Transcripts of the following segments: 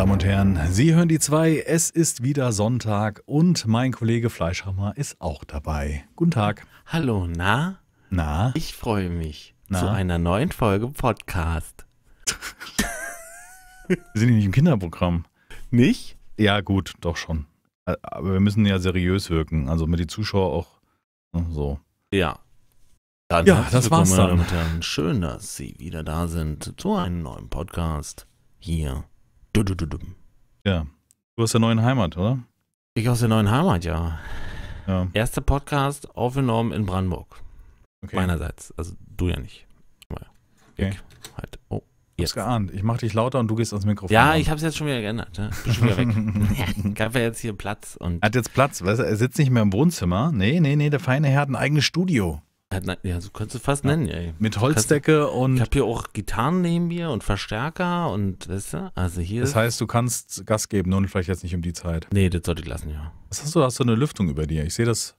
Damen und Herren, Sie hören die zwei. Es ist wieder Sonntag und mein Kollege Fleischhammer ist auch dabei. Guten Tag. Hallo, na? Na? Ich freue mich na? zu einer neuen Folge Podcast. wir sind nicht im Kinderprogramm. Nicht? Ja, gut, doch schon. Äh, aber wir müssen ja seriös wirken, also mit den Zuschauern auch ne, so. Ja. Dann ja, das war's dann. Schön, dass Sie wieder da sind zu einem neuen Podcast hier Du, du, du, du. Ja. Du hast der neuen Heimat, oder? Ich aus der neuen Heimat, ja. ja. Erster Podcast aufgenommen in Brandenburg. Okay. Meinerseits. Also du ja nicht. Aber okay. Ich halt. Oh, jetzt. Hab's geahnt. Ich mach dich lauter und du gehst ans Mikrofon. Ja, an. ich hab's jetzt schon wieder geändert. Ne? Bin schon wieder weg. Gab ja jetzt hier Platz. Und hat jetzt Platz. Weißt du, er sitzt nicht mehr im Wohnzimmer. Nee, nee, nee. Der feine Herr hat ein eigenes Studio. Äh, ja, so kannst du fast nennen, ey. Mit Holzdecke kannst, und. Ich habe hier auch Gitarren neben mir und Verstärker und weißt du, also hier. Das heißt, du kannst Gas geben, nur vielleicht jetzt nicht um die Zeit. Nee, das sollte ich lassen, ja. Was hast du? Hast du eine Lüftung über dir? Ich sehe das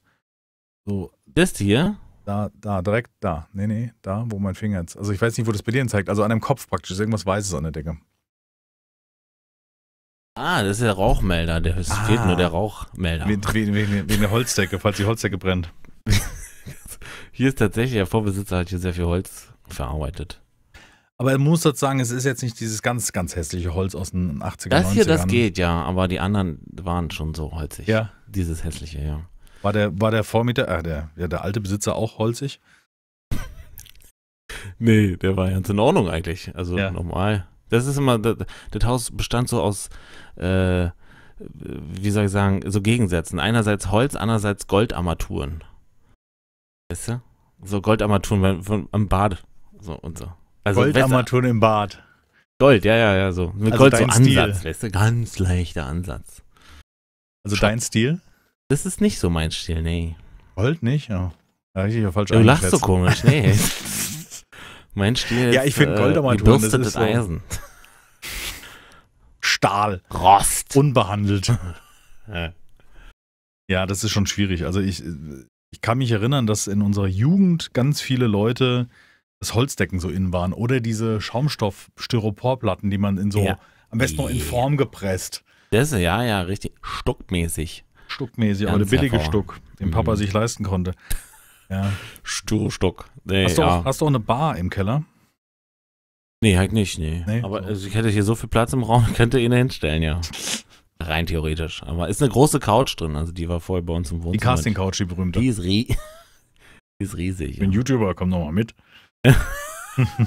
so. Das hier? Da, da, direkt da. Nee, nee, da, wo mein Finger jetzt. Also ich weiß nicht, wo das bei dir zeigt. Also an deinem Kopf praktisch. Ist Irgendwas Weißes an der Decke. Ah, das ist der Rauchmelder. es ah. fehlt nur der Rauchmelder. Wegen, wegen, wegen der Holzdecke, falls die Holzdecke brennt. Hier ist tatsächlich, der Vorbesitzer hat hier sehr viel Holz verarbeitet. Aber man muss sozusagen, sagen, es ist jetzt nicht dieses ganz, ganz hässliche Holz aus den 80er, Das hier, 90ern. das geht, ja, aber die anderen waren schon so holzig. Ja. Dieses hässliche, ja. War der, war der Vormieter, äh, der, ja, der alte Besitzer auch holzig? nee, der war ganz in Ordnung eigentlich. Also ja. normal. Das ist immer, das, das Haus bestand so aus, äh, wie soll ich sagen, so Gegensätzen. Einerseits Holz, andererseits Goldarmaturen. Weißt du? So Goldarmaturen am Bad. So und so. Also Goldarmaturen im Bad. Gold, ja, ja, ja, so. Mit also Gold so Ansatz, Stil. weißt du? Ganz leichter Ansatz. Also Schau. dein Stil? Das ist nicht so mein Stil, nee. Gold nicht? Ja. Da ich ja falsch Du lachst so komisch, nee. mein Stil ist. Ja, ich finde Goldarmaturen, äh, das ist so Eisen. Stahl. Rost. Unbehandelt. ja. ja, das ist schon schwierig. Also ich ich kann mich erinnern, dass in unserer Jugend ganz viele Leute das Holzdecken so innen waren oder diese Schaumstoff-Styroporplatten, die man in so ja. am besten noch in Form gepresst. Das ja, ja, richtig stuckmäßig. Stuckmäßig, aber der billige Stuck, den mhm. Papa sich leisten konnte. Ja. Stuck. Nee, hast, du auch, hast du auch eine Bar im Keller? Nee, halt nicht, nee. nee aber so. also ich hätte hier so viel Platz im Raum, könnte ihn hinstellen, ja. Rein theoretisch. Aber ist eine große Couch drin. Also die war vorher bei uns im Wohnzimmer. Die Casting-Couch, die berühmte. Die ist, die ist riesig. Ich bin ja. YouTuber, komm nochmal mit. Ich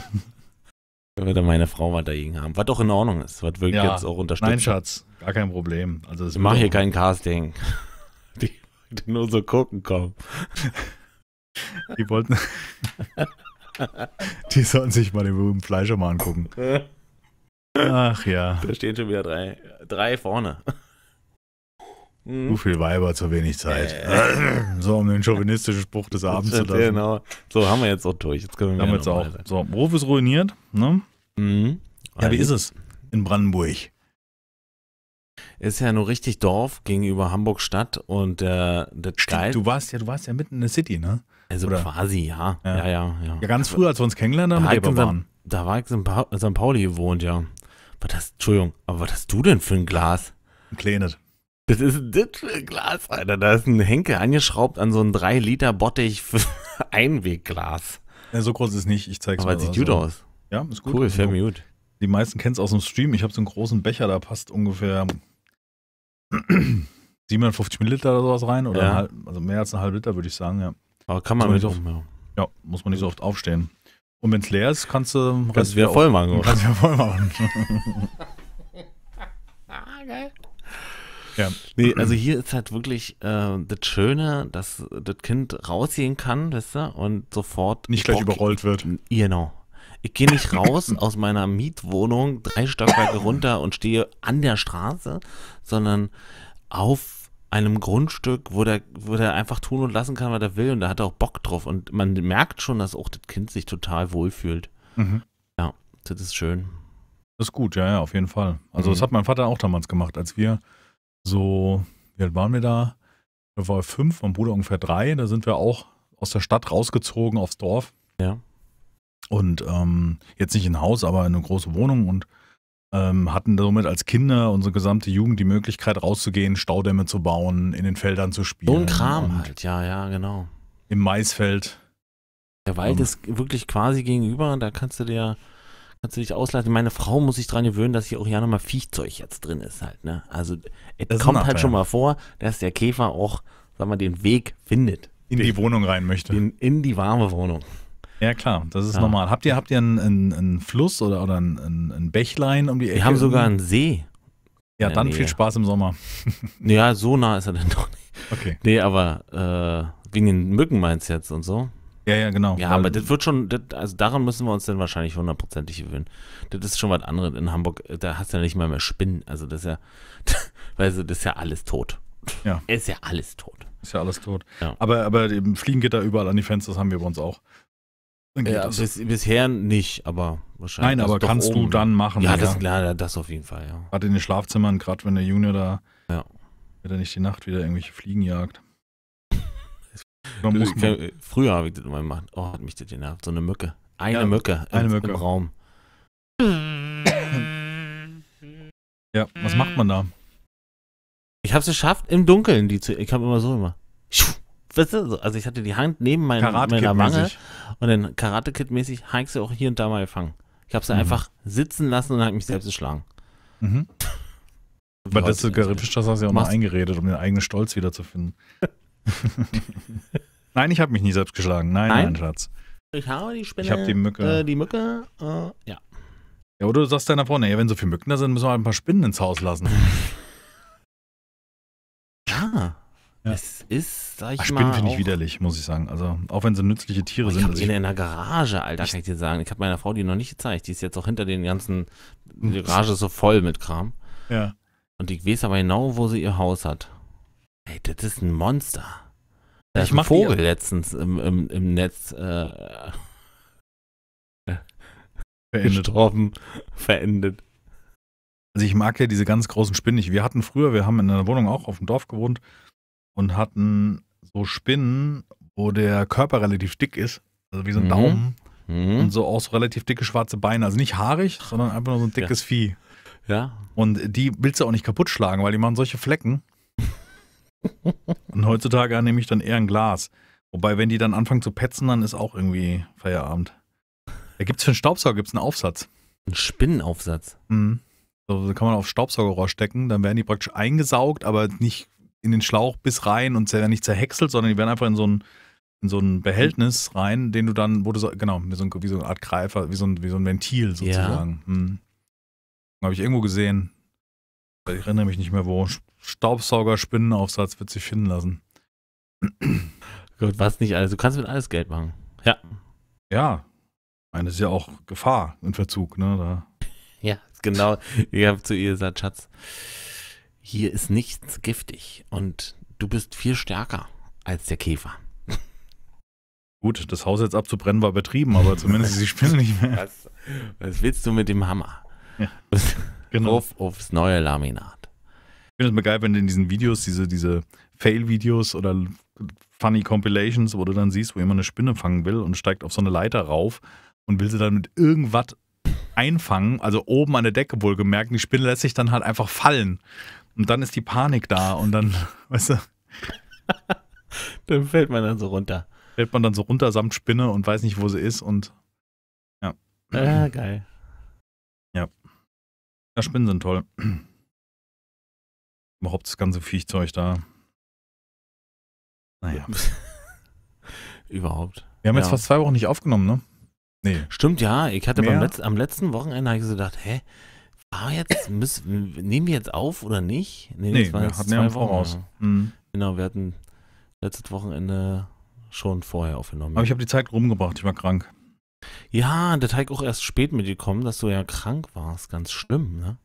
würde meine Frau mal dagegen haben. Was doch in Ordnung ist. Was wirklich ja, jetzt auch unterstützen. Nein, Schatz. Gar kein Problem. Also ich mache hier kein Casting. Die wollten nur so gucken kommen. Die wollten. die sollen sich mal den berühmten Fleischer mal angucken. Ach ja. Da stehen schon wieder drei, drei vorne. Hm. Zu viel Weiber, zu wenig Zeit. Äh. So, um den chauvinistischen Spruch des Abends zu lassen. Genau. So, haben wir jetzt auch durch. Jetzt können wir haben wir jetzt auch. So, Ruf ist ruiniert. Ne? Mhm. Ja, wie ist es in Brandenburg? Ist ja nur richtig Dorf gegenüber Hamburg Stadt und äh, das Stimmt, Du warst ja, du warst ja mitten in der City, ne? Also Oder? quasi, ja. Ja. ja. ja. Ja, ja, ganz früh, als wir uns kennengelernt haben, da, da Da war ich in St. Pauli gewohnt, ja was hast, Entschuldigung, aber was hast du denn für ein Glas? Ein kleines. Das ist ein Glas, Alter. Da ist ein Henkel angeschraubt an so ein 3-Liter-Bottich Einwegglas. Ja, so groß ist es nicht, ich zeig's aber mal. Aber sieht gut also. aus. Ja, ist gut. Cool, sehr also, gut. Die meisten kennen es aus dem Stream. Ich habe so einen großen Becher, da passt ungefähr 750 Milliliter oder sowas rein. Oder ja. halb, also mehr als ein halb Liter, würde ich sagen, ja. Aber kann man mit oft, Ja. ja, muss man nicht so oft aufstehen. Und wenn es leer ist, kannst du. Kannst du wieder voll machen. Kannst du wieder voll machen. ah, geil. Ja. Nee, also hier ist halt wirklich äh, das Schöne, dass das Kind rausgehen kann, weißt du, und sofort. Nicht gleich überrollt wird. Genau. Ich gehe nicht raus aus meiner Mietwohnung, drei Stockwerke runter und stehe an der Straße, sondern auf einem Grundstück, wo der, wo der einfach tun und lassen kann, was er will und da hat er auch Bock drauf. Und man merkt schon, dass auch das Kind sich total wohlfühlt. Mhm. Ja, das ist schön. Das ist gut, ja, ja, auf jeden Fall. Also mhm. das hat mein Vater auch damals gemacht, als wir so, wie alt waren wir da? Wir waren fünf, mein Bruder ungefähr drei, da sind wir auch aus der Stadt rausgezogen aufs Dorf. Ja. Und ähm, jetzt nicht ein Haus, aber in eine große Wohnung und ähm, hatten somit als Kinder unsere gesamte Jugend die Möglichkeit rauszugehen, Staudämme zu bauen, in den Feldern zu spielen. So ein Kram halt, ja, ja, genau. Im Maisfeld. Der Wald um, ähm. ist wirklich quasi gegenüber, da kannst du dir kannst du dich ausleiten. Meine Frau muss sich dran gewöhnen, dass hier auch ja nochmal Viechzeug jetzt drin ist halt, ne? Also es kommt halt schon mal vor, dass der Käfer auch, sag mal, den Weg findet. In den, die Wohnung rein möchte. Den, in die warme Wohnung. Ja, klar, das ist ja. normal. Habt ihr, habt ihr einen, einen, einen Fluss oder, oder einen, einen Bächlein um die Ecke? Wir haben sogar einen See. Ja, dann Nähe. viel Spaß im Sommer. ja, so nah ist er denn doch nicht. Okay. Nee, aber äh, wegen den Mücken meinst du jetzt und so? Ja, ja, genau. Ja, aber das wird schon, das, also daran müssen wir uns dann wahrscheinlich hundertprozentig gewöhnen. Das ist schon was anderes. In Hamburg, da hast du ja nicht mal mehr Spinnen. Also das ist ja, weißt du, das ist ja alles tot. Ja. Ist ja alles tot. Ist ja alles tot. Ja. Aber, aber Fliegengitter überall an die Fenster, das haben wir bei uns auch. Ja, bis, bisher nicht, aber wahrscheinlich. Nein, aber also kannst du dann machen. Ja, ja. Das, ja, das auf jeden Fall, ja. Gerade in den Schlafzimmern, gerade wenn der Junior da, ja. wenn er nicht die Nacht wieder irgendwelche Fliegen jagt. Muss kann, früher habe ich das immer gemacht. Oh, hat mich das genervt. So eine Mücke. Eine ja, Mücke. Eine Mücke. Im Raum. Ja, was macht man da? Ich habe es geschafft, im Dunkeln die zu. Ich habe immer so immer weißt du, also ich hatte die Hand neben mein, meiner Wange und dann Karate-Kid-mäßig habe ich sie auch hier und da mal gefangen. Ich habe sie mhm. einfach sitzen lassen und habe mich selbst geschlagen. Mhm. Bei das Fisch, das hast du ja auch mal eingeredet, um den eigenen Stolz wiederzufinden. nein, ich habe mich nie selbst geschlagen. Nein, nein, nein Schatz. Ich habe die Spinne. Ich habe die Mücke. Äh, die Mücke, äh, ja. Ja, oder du sagst deiner Frau, naja, wenn so viele Mücken da sind, müssen wir halt ein paar Spinnen ins Haus lassen. Ja. Es ist, sag ich Ach, Spinnen finde ich widerlich, muss ich sagen. Also, auch wenn sie nützliche Tiere oh, ich sind. Hab ich habe in der Garage, Alter, ich, kann ich dir sagen. Ich habe meiner Frau die noch nicht gezeigt. Die ist jetzt auch hinter den ganzen. Die hm. Garage so voll mit Kram. Ja. Und ich weiß aber genau, wo sie ihr Haus hat. Ey, das ist ein Monster. Da ich ist ein Vogel ihr. letztens im, im, im Netz äh, verendet. gestorben, verendet. Also ich mag ja diese ganz großen Spinnen nicht. Wir hatten früher, wir haben in einer Wohnung auch auf dem Dorf gewohnt und hatten so Spinnen, wo der Körper relativ dick ist, also wie so ein mhm. Daumen. Mhm. Und so auch so relativ dicke schwarze Beine. Also nicht haarig, sondern einfach nur so ein dickes ja. Vieh. Ja. Und die willst du auch nicht kaputt schlagen, weil die machen solche Flecken. und heutzutage nehme ich dann eher ein Glas. Wobei, wenn die dann anfangen zu petzen, dann ist auch irgendwie Feierabend. Da gibt es für einen Staubsauger gibt's einen Aufsatz. Einen Spinnenaufsatz? Mhm. So, kann man auf Staubsaugerrohr stecken, dann werden die praktisch eingesaugt, aber nicht in den Schlauch bis rein und werden nicht zerhäckselt, sondern die werden einfach in so ein, in so ein Behältnis rein, den du dann, wo du so, genau, wie so, ein, wie so eine Art Greifer, wie so ein, wie so ein Ventil sozusagen. Ja. Hm. Habe ich irgendwo gesehen. Ich erinnere mich nicht mehr wo. Staubsauger, Spinnenaufsatz wird sich finden lassen. Gott, was nicht alles. Du kannst mit alles Geld machen. Ja. Ja. Ich meine, das ist ja auch Gefahr in Verzug, ne? Da. Ja, genau. Ich habe zu ihr gesagt, Schatz hier ist nichts giftig und du bist viel stärker als der Käfer. Gut, das Haus jetzt abzubrennen war betrieben, aber zumindest ist die Spinne nicht mehr. Was, was, willst du mit dem Hammer? Ja, genau. Auf, aufs neue Laminat. Ich finde es mir geil, wenn du in diesen Videos, diese, diese Fail-Videos oder funny Compilations, wo du dann siehst, wo jemand eine Spinne fangen will und steigt auf so eine Leiter rauf und will sie dann mit irgendwas einfangen, also oben an der Decke wohlgemerkt. Die Spinne lässt sich dann halt einfach fallen. Und dann ist die Panik da und dann, weißt du. dann fällt man dann so runter. Fällt man dann so runter samt Spinne und weiß nicht, wo sie ist und ja. Ja, ah, geil. Ja. Ja, Spinnen sind toll. Überhaupt das ganze Viechzeug da. Naja. Überhaupt. Wir haben ja. jetzt fast zwei Wochen nicht aufgenommen, ne? Nee. Stimmt, ja. Ich hatte Letz am letzten Wochenende gedacht, hä? Ah, jetzt müssen, nehmen wir jetzt auf oder nicht? Nee, nee wir hatten ja im Voraus. Mhm. Genau, wir hatten letztes Wochenende schon vorher aufgenommen. Aber ich habe die Zeit rumgebracht, ich war krank. Ja, der Teig auch erst spät mitgekommen, dass du ja krank warst. Ganz schlimm, ne?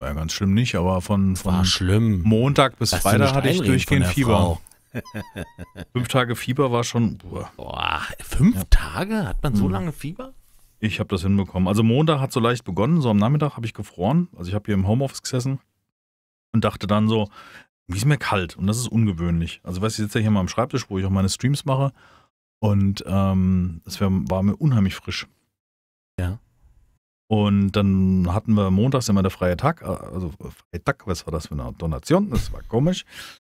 War ja ganz schlimm nicht, aber von, von Montag bis Lass Freitag hatte ich durchgehend Fieber. fünf Tage Fieber war schon. Boah, fünf ja. Tage? Hat man so mhm. lange Fieber? Ich habe das hinbekommen. Also Montag hat so leicht begonnen, so am Nachmittag habe ich gefroren. Also ich habe hier im Homeoffice gesessen und dachte dann so, wie ist mir kalt und das ist ungewöhnlich. Also weißt du, ich sitze ja hier mal am Schreibtisch, wo ich auch meine Streams mache und ähm, es wär, war mir unheimlich frisch. Ja. Und dann hatten wir montags immer der freie Tag, äh, also freie Tag, was war das für eine Donation? Das war komisch.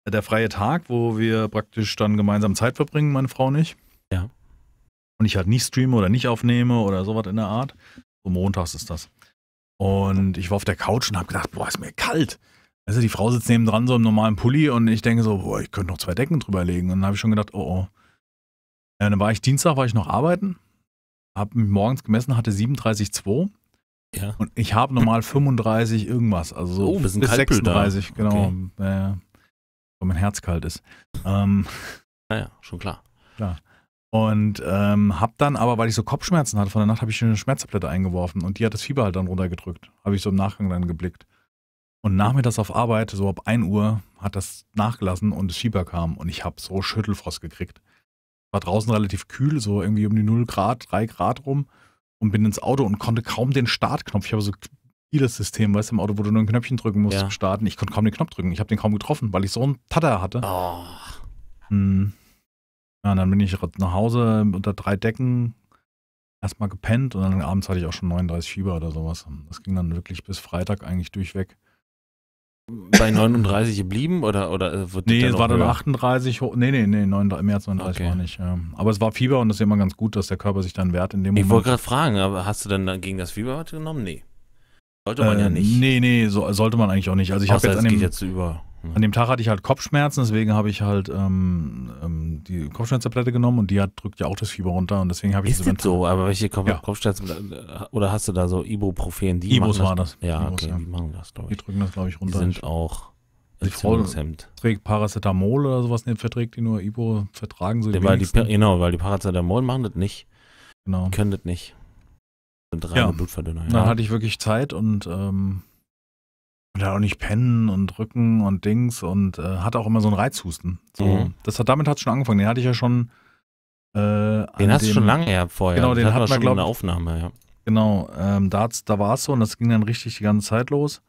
Der freie Tag, wo wir praktisch dann gemeinsam Zeit verbringen, meine Frau und ich. Ja und ich halt nicht streame oder nicht aufnehme oder sowas in der Art. So montags ist das. Und ich war auf der Couch und habe gedacht, boah, ist mir kalt. Also die Frau sitzt nebendran so im normalen Pulli und ich denke so, boah, ich könnte noch zwei Decken drüber legen. Und dann habe ich schon gedacht, oh oh. Ja, dann war ich Dienstag, war ich noch arbeiten, habe mich morgens gemessen, hatte 37,2. Ja. Und ich habe normal 35 irgendwas, also so oh, bis 36, da. genau. Okay. Äh, weil mein Herz kalt ist. Ähm, naja, ah schon klar. klar. Und ähm, hab dann aber, weil ich so Kopfschmerzen hatte von der Nacht, habe ich eine Schmerztablette eingeworfen und die hat das Fieber halt dann runtergedrückt. Habe ich so im Nachgang dann geblickt. Und nachmittags auf Arbeit, so ab 1 Uhr, hat das nachgelassen und das Fieber kam und ich habe so Schüttelfrost gekriegt. War draußen relativ kühl, so irgendwie um die 0 Grad, 3 Grad rum und bin ins Auto und konnte kaum den Startknopf. Ich habe so vieles System, weißt du, im Auto, wo du nur ein Knöpfchen drücken musst, ja. starten. Ich konnte kaum den Knopf drücken. Ich habe den kaum getroffen, weil ich so einen Tatter hatte. Oh. Hm. Ja, dann bin ich nach Hause unter drei Decken erstmal gepennt und dann abends hatte ich auch schon 39 Fieber oder sowas. Das ging dann wirklich bis Freitag eigentlich durchweg. Bei 39 geblieben oder, oder äh, wird Nee, es war höher? dann 38, nee, nee, nee, 39, mehr als 39 okay. war nicht. Ja. Aber es war Fieber und das ist immer ganz gut, dass der Körper sich dann wehrt in dem Moment. Ich wollte gerade fragen, aber hast du dann gegen das Fieber genommen? Nee. Sollte man äh, ja nicht. Nee, nee, so, sollte man eigentlich auch nicht. Also ich habe jetzt jetzt über. An dem Tag hatte ich halt Kopfschmerzen, deswegen habe ich halt ähm, ähm, die Kopfschmerztablette genommen und die hat, drückt ja auch das Fieber runter und deswegen habe ich Ist das so, aber welche Kopf ja. Kopfschmerztablette oder hast du da so Ibuprofen? Die Ibus war das. Ja, Ibus, okay, ja. die machen das, glaube ich. Die drücken das, glaube ich, runter. Die sind auch die Frau trägt Paracetamol oder sowas, ne, verträgt die nur Ibo, vertragen so die, weil die Genau, weil die Paracetamol machen das nicht. Genau. können das nicht. Sind reine ja. Blutverdünner. Ja. Dann hatte ich wirklich Zeit und ähm, und halt auch nicht pennen und Rücken und Dings und äh, hatte auch immer so einen Reizhusten. So, mhm. das hat, damit hat es schon angefangen. Den hatte ich ja schon. Äh, den hast dem, du schon lange ja vorher. Genau, das den hatten wir schon in der Aufnahme, ja. Genau, ähm, da, da war es so und das ging dann richtig die ganze Zeit los.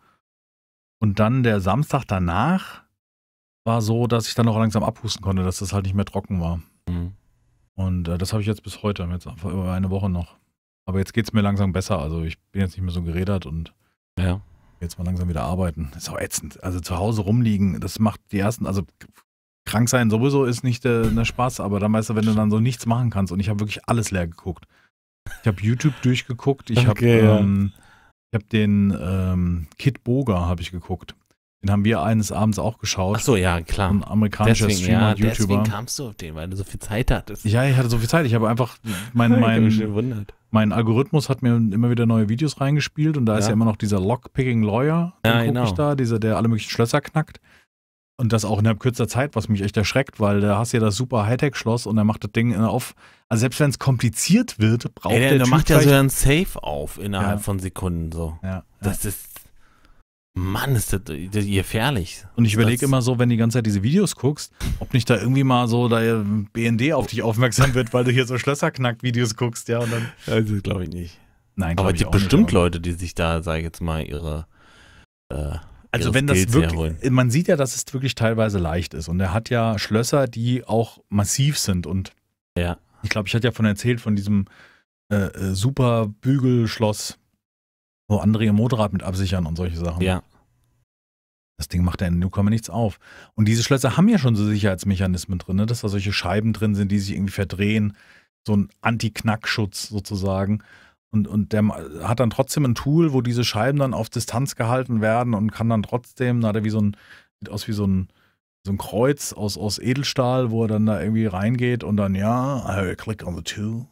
Und dann der Samstag danach war so, dass ich dann auch langsam abhusten konnte, dass das halt nicht mehr trocken war. Mhm. Und äh, das habe ich jetzt bis heute, jetzt über eine Woche noch. Aber jetzt geht es mir langsam besser. Also ich bin jetzt nicht mehr so geredert und ja jetzt mal langsam wieder arbeiten. ist auch ätzend. Also zu Hause rumliegen, das macht die ersten, also krank sein sowieso ist nicht der, äh, ne der Spaß, aber dann weißt du, wenn du dann so nichts machen kannst und ich habe wirklich alles leer geguckt. Ich habe YouTube durchgeguckt, ich okay, ähm, habe ähm, ja. hab den ähm, Kid Boga habe ich geguckt. Den haben wir eines Abends auch geschaut. Ach so, ja, klar. Ein amerikanischer deswegen, Streamer ja, YouTuber. Deswegen kamst du auf den, weil du so viel Zeit hattest. Ja, ich hatte so viel Zeit. Ich habe einfach mein, mein, mein Algorithmus hat mir immer wieder neue Videos reingespielt und da ja. ist ja immer noch dieser Lockpicking Lawyer, den ja, genau. ich da, dieser, der alle möglichen Schlösser knackt. Und das auch innerhalb kürzer Zeit, was mich echt erschreckt, weil da hast du ja das super Hightech-Schloss und er macht das Ding auf. Also selbst wenn es kompliziert wird, braucht Ey, der, der, der macht ja so einen Safe auf innerhalb ja. von Sekunden so. Ja. Das ist Mann, ist das, das gefährlich. Und ich überlege immer so, wenn du die ganze Zeit diese Videos guckst, ob nicht da irgendwie mal so der BND auf dich aufmerksam wird, weil du hier so Schlösserknack-Videos guckst, ja. Und dann also, glaube ich nicht. Nein, Aber es gibt bestimmt Leute, die sich da, sage ich jetzt mal, ihre. Äh, also wenn das wirklich, man sieht ja, dass es wirklich teilweise leicht ist. Und er hat ja Schlösser, die auch massiv sind. Und ja. ich glaube, ich hatte ja von erzählt von diesem äh, äh super Bügelschloss, wo andere ihr Motorrad mit absichern und solche Sachen. Ja. Das Ding macht ja in Newcomer nichts auf. Und diese Schlösser haben ja schon so Sicherheitsmechanismen drin, ne? dass da solche Scheiben drin sind, die sich irgendwie verdrehen. So ein Anti-Knackschutz sozusagen. Und, und der hat dann trotzdem ein Tool, wo diese Scheiben dann auf Distanz gehalten werden und kann dann trotzdem, da hat wie so ein, sieht aus wie so ein, so ein Kreuz aus, aus Edelstahl, wo er dann da irgendwie reingeht und dann, ja, I click on the two,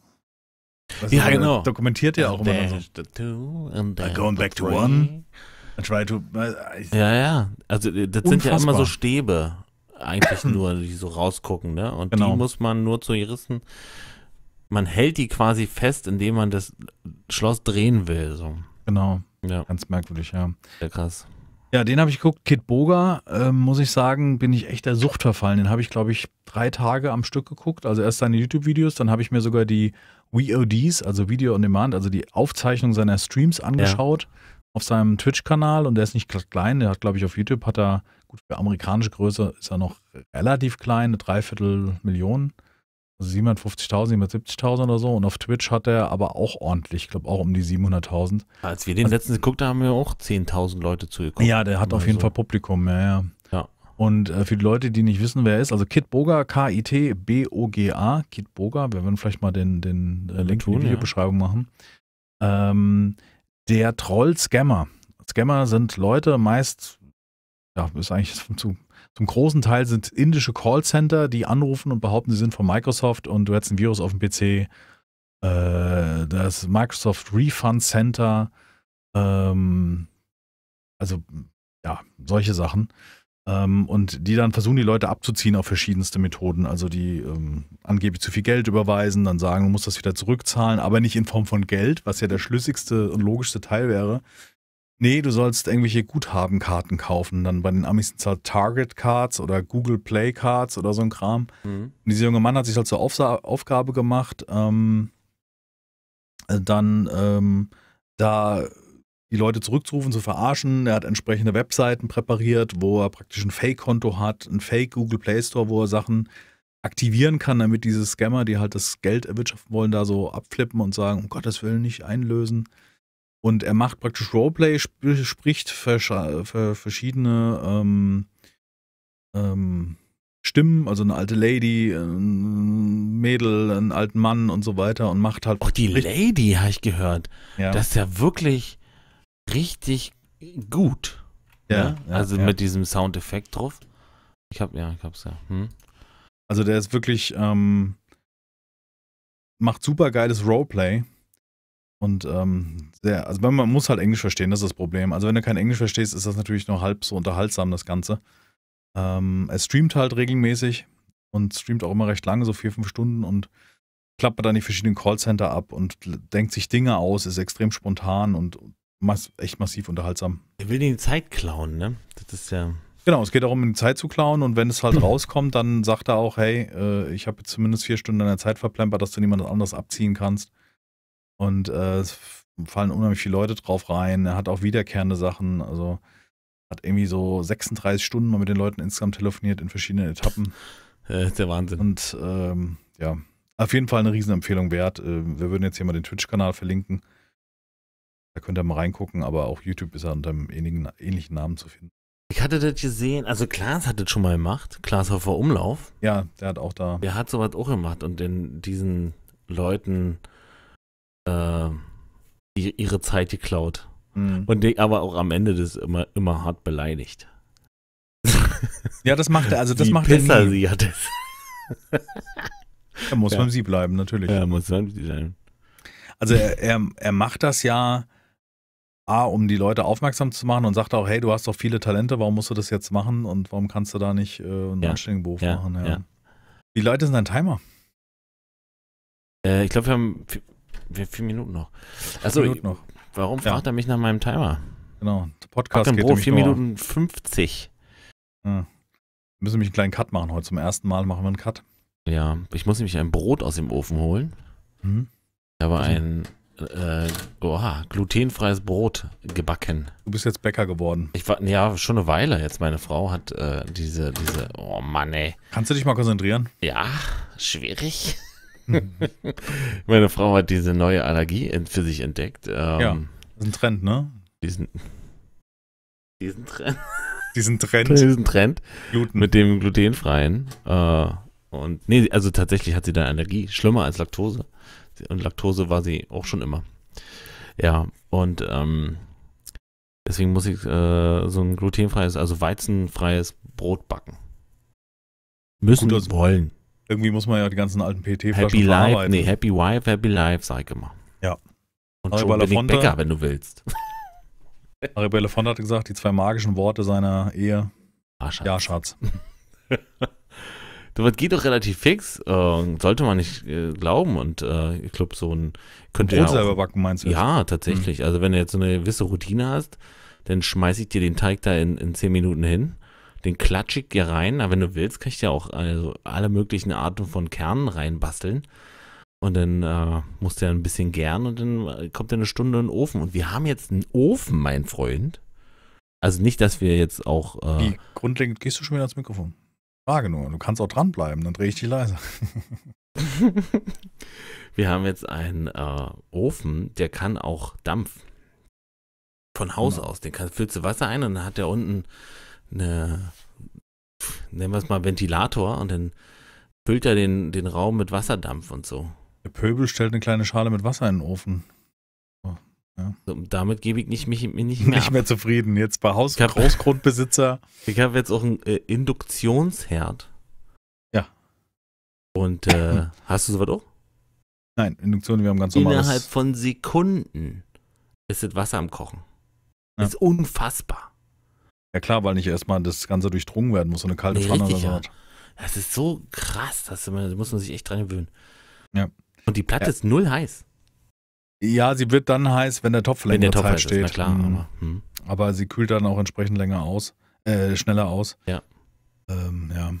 also ja, genau. Dokumentiert ja auch immer so. Two, I'm going back to one. I try to. Äh, ja, ja. Also, äh, das unfassbar. sind ja immer so Stäbe, eigentlich nur, die so rausgucken, ne? Und genau. die muss man nur zu Juristen. Man hält die quasi fest, indem man das Schloss drehen will, so. Genau. Ja. Ganz merkwürdig, ja. Sehr krass. Ja, den habe ich geguckt, Kid Boga, äh, muss ich sagen, bin ich echt der Sucht verfallen. Den habe ich, glaube ich, drei Tage am Stück geguckt. Also erst seine YouTube-Videos, dann habe ich mir sogar die VODs, also Video on Demand, also die Aufzeichnung seiner Streams angeschaut ja. auf seinem Twitch-Kanal und der ist nicht klein, der hat, glaube ich, auf YouTube hat er, gut, für amerikanische Größe ist er noch relativ klein, eine Dreiviertel Million. 750.000, 770.000 oder so. Und auf Twitch hat er aber auch ordentlich, ich glaube auch um die 700.000. Als wir den also, letzten geguckt haben, haben wir auch 10.000 Leute zugekommen. Ja, der hat auf jeden so. Fall Publikum, ja, ja. ja. Und äh, für die Leute, die nicht wissen, wer er ist, also Kit Boga, K-I-T-B-O-G-A, Kit Boga, wir werden vielleicht mal den, den äh, Link tun, in die Videobeschreibung ja. machen. Ähm, der Troll-Scammer. Scammer sind Leute, meist, ja, ist eigentlich zu zum großen Teil sind indische Callcenter, die anrufen und behaupten, sie sind von Microsoft und du hättest ein Virus auf dem PC. Äh, das Microsoft Refund Center, ähm, also ja, solche Sachen. Ähm, und die dann versuchen, die Leute abzuziehen auf verschiedenste Methoden. Also die ähm, angeblich zu viel Geld überweisen, dann sagen, du musst das wieder zurückzahlen, aber nicht in Form von Geld, was ja der schlüssigste und logischste Teil wäre, Nee, du sollst irgendwelche Guthabenkarten kaufen. Dann bei den Amis sind es halt Target Cards oder Google Play Cards oder so ein Kram. Mhm. Und dieser junge Mann hat sich halt zur Aufsa Aufgabe gemacht, ähm, äh, dann ähm, da die Leute zurückzurufen, zu verarschen. Er hat entsprechende Webseiten präpariert, wo er praktisch ein Fake-Konto hat, ein Fake-Google Play Store, wo er Sachen aktivieren kann, damit diese Scammer, die halt das Geld erwirtschaften wollen, da so abflippen und sagen, um Gottes Willen nicht einlösen. Und er macht praktisch Roleplay, sp spricht verschiedene ähm, ähm, Stimmen, also eine alte Lady, äh, ein Mädel, einen alten Mann und so weiter und macht halt. Auch die Lady habe ich gehört. Ja. Das ist ja wirklich richtig gut. Ja. Ne? ja? also ja, mit diesem Soundeffekt drauf. Ich habe ja, ich hab's ja. Hm. Also der ist wirklich ähm, macht super geiles Roleplay und ähm, sehr, also man muss halt Englisch verstehen, das ist das Problem. Also wenn du kein Englisch verstehst, ist das natürlich nur halb so unterhaltsam, das Ganze. Ähm, es streamt halt regelmäßig und streamt auch immer recht lange, so vier, fünf Stunden und klappt dann die verschiedenen Callcenter ab und denkt sich Dinge aus, ist extrem spontan und mass echt massiv unterhaltsam. Er will die Zeit klauen, ne? Das ist ja. Genau, es geht darum, die Zeit zu klauen und wenn es halt rauskommt, dann sagt er auch, hey, äh, ich habe jetzt zumindest vier Stunden deiner Zeit verplempert, dass du niemand anders abziehen kannst. Und äh, es fallen unheimlich viele Leute drauf rein. Er hat auch wiederkehrende Sachen. Also hat irgendwie so 36 Stunden mal mit den Leuten insgesamt telefoniert in verschiedenen Etappen. ist äh, der Wahnsinn. Und ähm, ja, auf jeden Fall eine Riesenempfehlung wert. Äh, wir würden jetzt hier mal den Twitch-Kanal verlinken. Da könnt ihr mal reingucken, aber auch YouTube ist ja unter einem ähnlichen, ähnlichen Namen zu finden. Ich hatte das gesehen, also Klaas hat das schon mal gemacht, Klaas war vor Umlauf. Ja, der hat auch da. Der hat sowas auch gemacht und den, diesen Leuten äh, ihre Zeit geklaut. Mhm. Und die, aber auch am Ende das immer, immer hart beleidigt. Ja, das macht er. Also das Wie macht Pisser er nie. sie hat es. Er muss ja. beim Sie bleiben, natürlich. Er muss beim Sie sein. Also er, er, er macht das ja A, um die Leute aufmerksam zu machen und sagt auch, hey, du hast doch viele Talente, warum musst du das jetzt machen und warum kannst du da nicht äh, einen ja. Beruf ja. machen? Ja. Die Leute sind ein Timer. Äh, ich glaube, wir haben wir vier Minuten noch. Also, Minuten noch. warum fragt er mich nach meinem Timer? Genau, der Podcast geht Bro, vier Minuten noch. 50. Ja. Wir müssen nämlich einen kleinen Cut machen heute. Zum ersten Mal machen wir einen Cut. Ja, ich muss nämlich ein Brot aus dem Ofen holen. Mhm. Ich habe ein äh, oha, glutenfreies Brot gebacken. Du bist jetzt Bäcker geworden. Ich war, ja, schon eine Weile jetzt. Meine Frau hat äh, diese, diese, oh Mann, ey. Kannst du dich mal konzentrieren? Ja, schwierig. Meine Frau hat diese neue Allergie für sich entdeckt. Ähm, ja, das ist ein Trend, ne? Diesen, diesen Trend. Diesen Trend. diesen Trend. Gluten. Mit dem glutenfreien. Äh, und nee, also tatsächlich hat sie dann Allergie. Schlimmer als Laktose. Und Laktose war sie auch schon immer. Ja, und ähm, deswegen muss ich äh, so ein glutenfreies, also weizenfreies Brot backen. Müssen Gut, also wollen. Irgendwie muss man ja die ganzen alten PET-Flaschen verarbeiten. nee, Happy Wife, Happy Life, sag ich immer. Ja. Und Harry schon Belafonte, Bäcker, wenn du willst. Harry Belafonte hat gesagt, die zwei magischen Worte seiner Ehe. Ah, Schatz. Ja, Schatz. Das geht doch relativ fix. Äh, sollte man nicht äh, glauben. Und äh, ich glaube, so ein. Könnte Brot ja selber backen, meinst du? Ja, tatsächlich. Mhm. Also, wenn du jetzt so eine gewisse Routine hast, dann schmeiße ich dir den Teig da in, in 10 Minuten hin den klatsche ich dir rein. Aber wenn du willst, kann ich dir auch also alle möglichen Arten von Kernen reinbasteln. Und dann äh, musst du ja ein bisschen gern und dann äh, kommt ja eine Stunde in den Ofen. Und wir haben jetzt einen Ofen, mein Freund. Also nicht, dass wir jetzt auch. Äh, grundlegend gehst du schon wieder ans Mikrofon. Frage nur. Du kannst auch dranbleiben, dann drehe ich dich leiser. wir haben jetzt einen äh, Ofen, der kann auch Dampf. Von Haus ja. Genau. aus. Den kann, füllst du Wasser ein und dann hat der unten eine, nennen wir es mal Ventilator und dann füllt er den, den Raum mit Wasserdampf und so. Der Pöbel stellt eine kleine Schale mit Wasser in den Ofen. ja. damit gebe ich nicht, mich, mich nicht mehr. Nicht ab. mehr zufrieden. Jetzt bei Haus ich hab, Großgrundbesitzer. Ich habe jetzt auch einen äh, Induktionsherd. Ja. Und äh, hast du sowas auch? Nein, Induktion, wir haben ganz normales. Innerhalb von Sekunden ist das Wasser am Kochen. Ja. Ist unfassbar. Ja klar, weil nicht erstmal das Ganze durchdrungen werden muss, so eine kalte nee, Pfanne richtig, oder so. Ja. Das ist so krass, das muss man sich echt dran gewöhnen. Ja. Und die Platte ja. ist null heiß. Ja, sie wird dann heiß, wenn der Topf länger wenn der Topf Zeit steht. Ist, klar, mhm. aber, hm. aber, sie kühlt dann auch entsprechend länger aus, äh, schneller aus. Ja. Ähm, ja.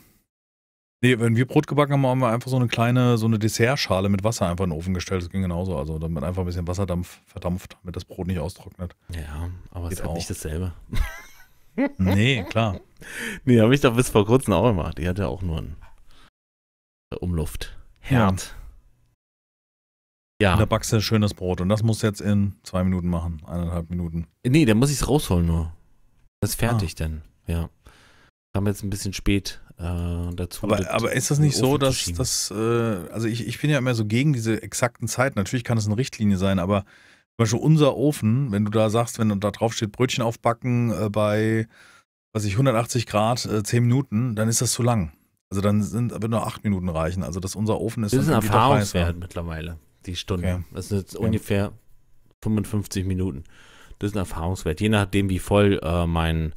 Nee, wenn wir Brot gebacken haben, haben wir einfach so eine kleine, so eine Dessertschale mit Wasser einfach in den Ofen gestellt. Das ging genauso. Also damit einfach ein bisschen Wasserdampf verdampft, damit das Brot nicht austrocknet. Ja, aber Geht es ist halt nicht dasselbe. Nee, klar. Nee, habe ich doch bis vor kurzem auch gemacht. Die hat ja auch nur einen äh, Umluft. Herd. Ja. ja. Da backst du schönes Brot und das musst du jetzt in zwei Minuten machen, eineinhalb Minuten. Nee, dann muss ich es rausholen nur. Das ist fertig ah. dann, ja. Kam jetzt ein bisschen spät äh, dazu. Aber, aber, ist das nicht so, dass das, äh, also ich, ich bin ja immer so gegen diese exakten Zeiten. Natürlich kann es eine Richtlinie sein, aber zum Beispiel unser Ofen, wenn du da sagst, wenn da drauf steht, Brötchen aufbacken äh, bei, was ich, 180 Grad, äh, 10 Minuten, dann ist das zu lang. Also dann sind, wird nur 8 Minuten reichen. Also dass unser Ofen ist. Das ist ein Erfahrungswert mittlerweile, die Stunde. Okay. Das sind jetzt okay. ungefähr 55 Minuten. Das ist ein Erfahrungswert. Je nachdem, wie voll äh, mein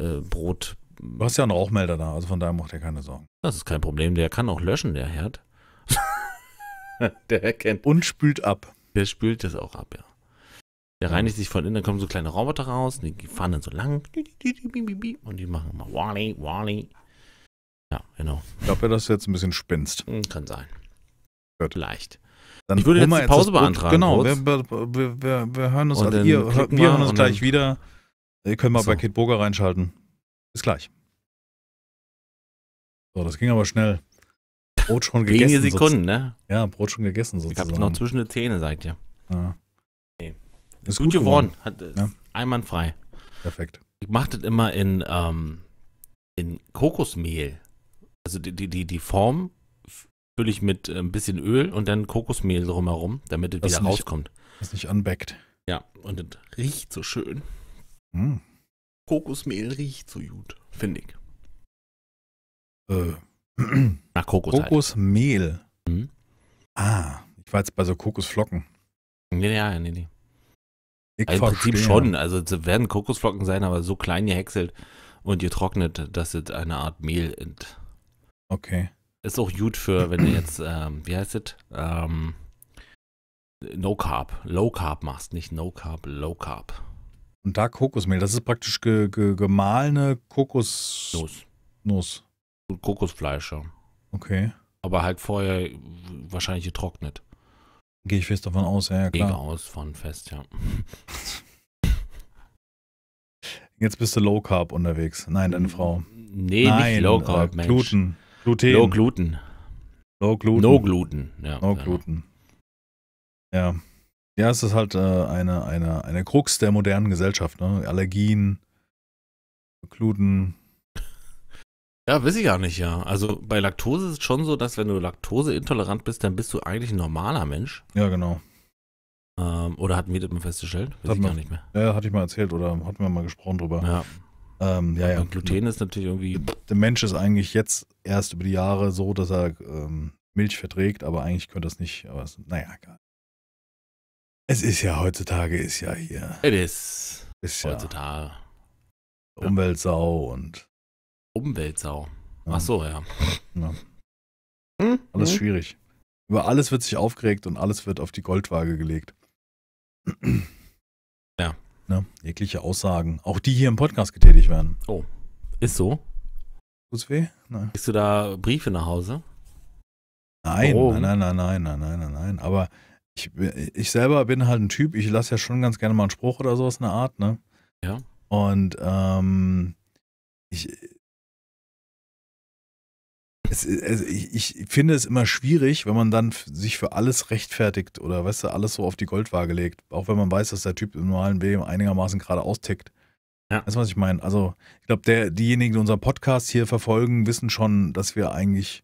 äh, Brot. Du hast ja einen Rauchmelder da, also von daher macht er keine Sorgen. Das ist kein Problem. Der kann auch löschen, der Herd. der erkennt. Und spült ab der spült das auch ab, ja. Der reinigt sich von innen, dann kommen so kleine Roboter raus, die fahren dann so lang und die machen immer Wally, Wally. Ja, genau. Ich glaube, das jetzt ein bisschen spinst. Hm, kann sein. Gut. Leicht. Dann ich würde jetzt eine Pause beantragen. Genau, wir, wir, wir, wir, hören uns, also ihr, wir hören uns gleich wieder. Ihr könnt mal bei Kit Burger reinschalten. Bis gleich. So, das ging aber schnell. Brot schon gegessen. Wenige Sekunden, ne? Ja, Brot schon gegessen sozusagen. Ich hab's noch zwischen den Zähne, seid ihr. Ja. Nee. Ist, gut, gut geworden. Hat, äh, ja. Einwandfrei. Perfekt. Ich mach das immer in, ähm, in Kokosmehl. Also die, die, die, die Form fülle ich mit äh, ein bisschen Öl und dann Kokosmehl drumherum, damit es wieder rauskommt. Das nicht anbeckt. Ja, und das riecht so schön. Mm. Kokosmehl riecht so gut, finde ich. Äh, Nach Kokos. Kokosmehl. Halt. Mhm. Ah, ich war jetzt bei so Kokosflocken. Nee, ja, nee, nee. Ich also Im Prinzip schon. Also es werden Kokosflocken sein, aber so klein gehäckselt und getrocknet, dass es eine Art Mehl ist. Okay. Ist auch gut für, wenn du jetzt, ähm, wie heißt es? Ähm, no Carb, Low Carb machst, nicht No Carb, Low Carb. Und da Kokosmehl, das ist praktisch ge ge gemahlene Kokosnuss. Nuss. Kokosfleisch. Okay. Aber halt vorher wahrscheinlich getrocknet. Gehe ich fest davon aus, ja, ja Ging klar. aus von fest, ja. Jetzt bist du Low Carb unterwegs. Nein, deine Frau. Nee, Nein, nicht Low Carb, äh, Mensch. Gluten. Gluten. Low Gluten. Low Gluten. No Gluten, ja. No genau. Gluten. Ja. Ja, es ist halt äh, eine, eine, eine Krux der modernen Gesellschaft, ne? Allergien, Gluten, ja, weiß ich gar nicht, ja. Also bei Laktose ist es schon so, dass wenn du laktoseintolerant bist, dann bist du eigentlich ein normaler Mensch. Ja, genau. Ähm, oder hatten wir das mal festgestellt? Weiß hat ich man, gar nicht mehr. Ja, hatte ich mal erzählt oder hatten wir mal gesprochen drüber. Ja. Ähm, ja, ja. Gluten ist natürlich irgendwie. Der Mensch ist eigentlich jetzt erst über die Jahre so, dass er ähm, Milch verträgt, aber eigentlich könnte das nicht. Aber es, naja, egal. Es ist ja heutzutage, ist ja hier. It is. Ist ja. heutzutage. Ja. Umweltsau und Umweltsau. Ach so, ja. ja. Mhm. Alles hm? schwierig. Über alles wird sich aufgeregt und alles wird auf die Goldwaage gelegt. Ja. Ne? Jegliche Aussagen, auch die hier im Podcast getätigt werden. Oh, ist so. Tut's weh? Nein. Kriegst du da Briefe nach Hause? Nein, oh. nein, nein, nein, nein, nein, nein, nein, nein. Aber ich, ich selber bin halt ein Typ, ich lasse ja schon ganz gerne mal einen Spruch oder sowas, eine Art, ne? Ja. Und ähm, ich, es, also ich, ich, finde es immer schwierig, wenn man dann sich für alles rechtfertigt oder, weißt du, alles so auf die Goldwaage legt. Auch wenn man weiß, dass der Typ im normalen Leben einigermaßen gerade austickt. Ja. Weißt du, was ich meine? Also, ich glaube, diejenigen, die unseren Podcast hier verfolgen, wissen schon, dass wir eigentlich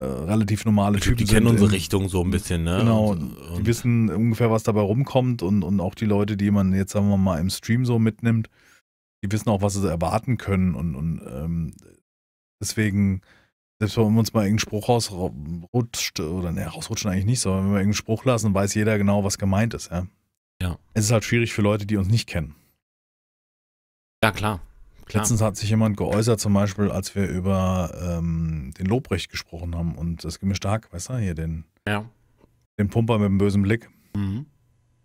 äh, relativ normale Typen die sind. Die kennen unsere Richtung so ein bisschen, ne? Genau. Und, und die wissen ungefähr, was dabei rumkommt und, und auch die Leute, die man jetzt, sagen wir mal, im Stream so mitnimmt, die wissen auch, was sie erwarten können und, und ähm, deswegen selbst wenn uns mal irgendein Spruch rausrutscht, oder ne, rausrutschen eigentlich nicht, sondern wenn wir irgendeinen Spruch lassen, weiß jeder genau, was gemeint ist, ja. Ja. Es ist halt schwierig für Leute, die uns nicht kennen. Ja, klar. klar. Letztens hat sich jemand geäußert, zum Beispiel, als wir über ähm, den Lobrecht gesprochen haben und das gemischte Hack, weißt du, hier den, ja. den Pumper mit dem bösen Blick. Mhm.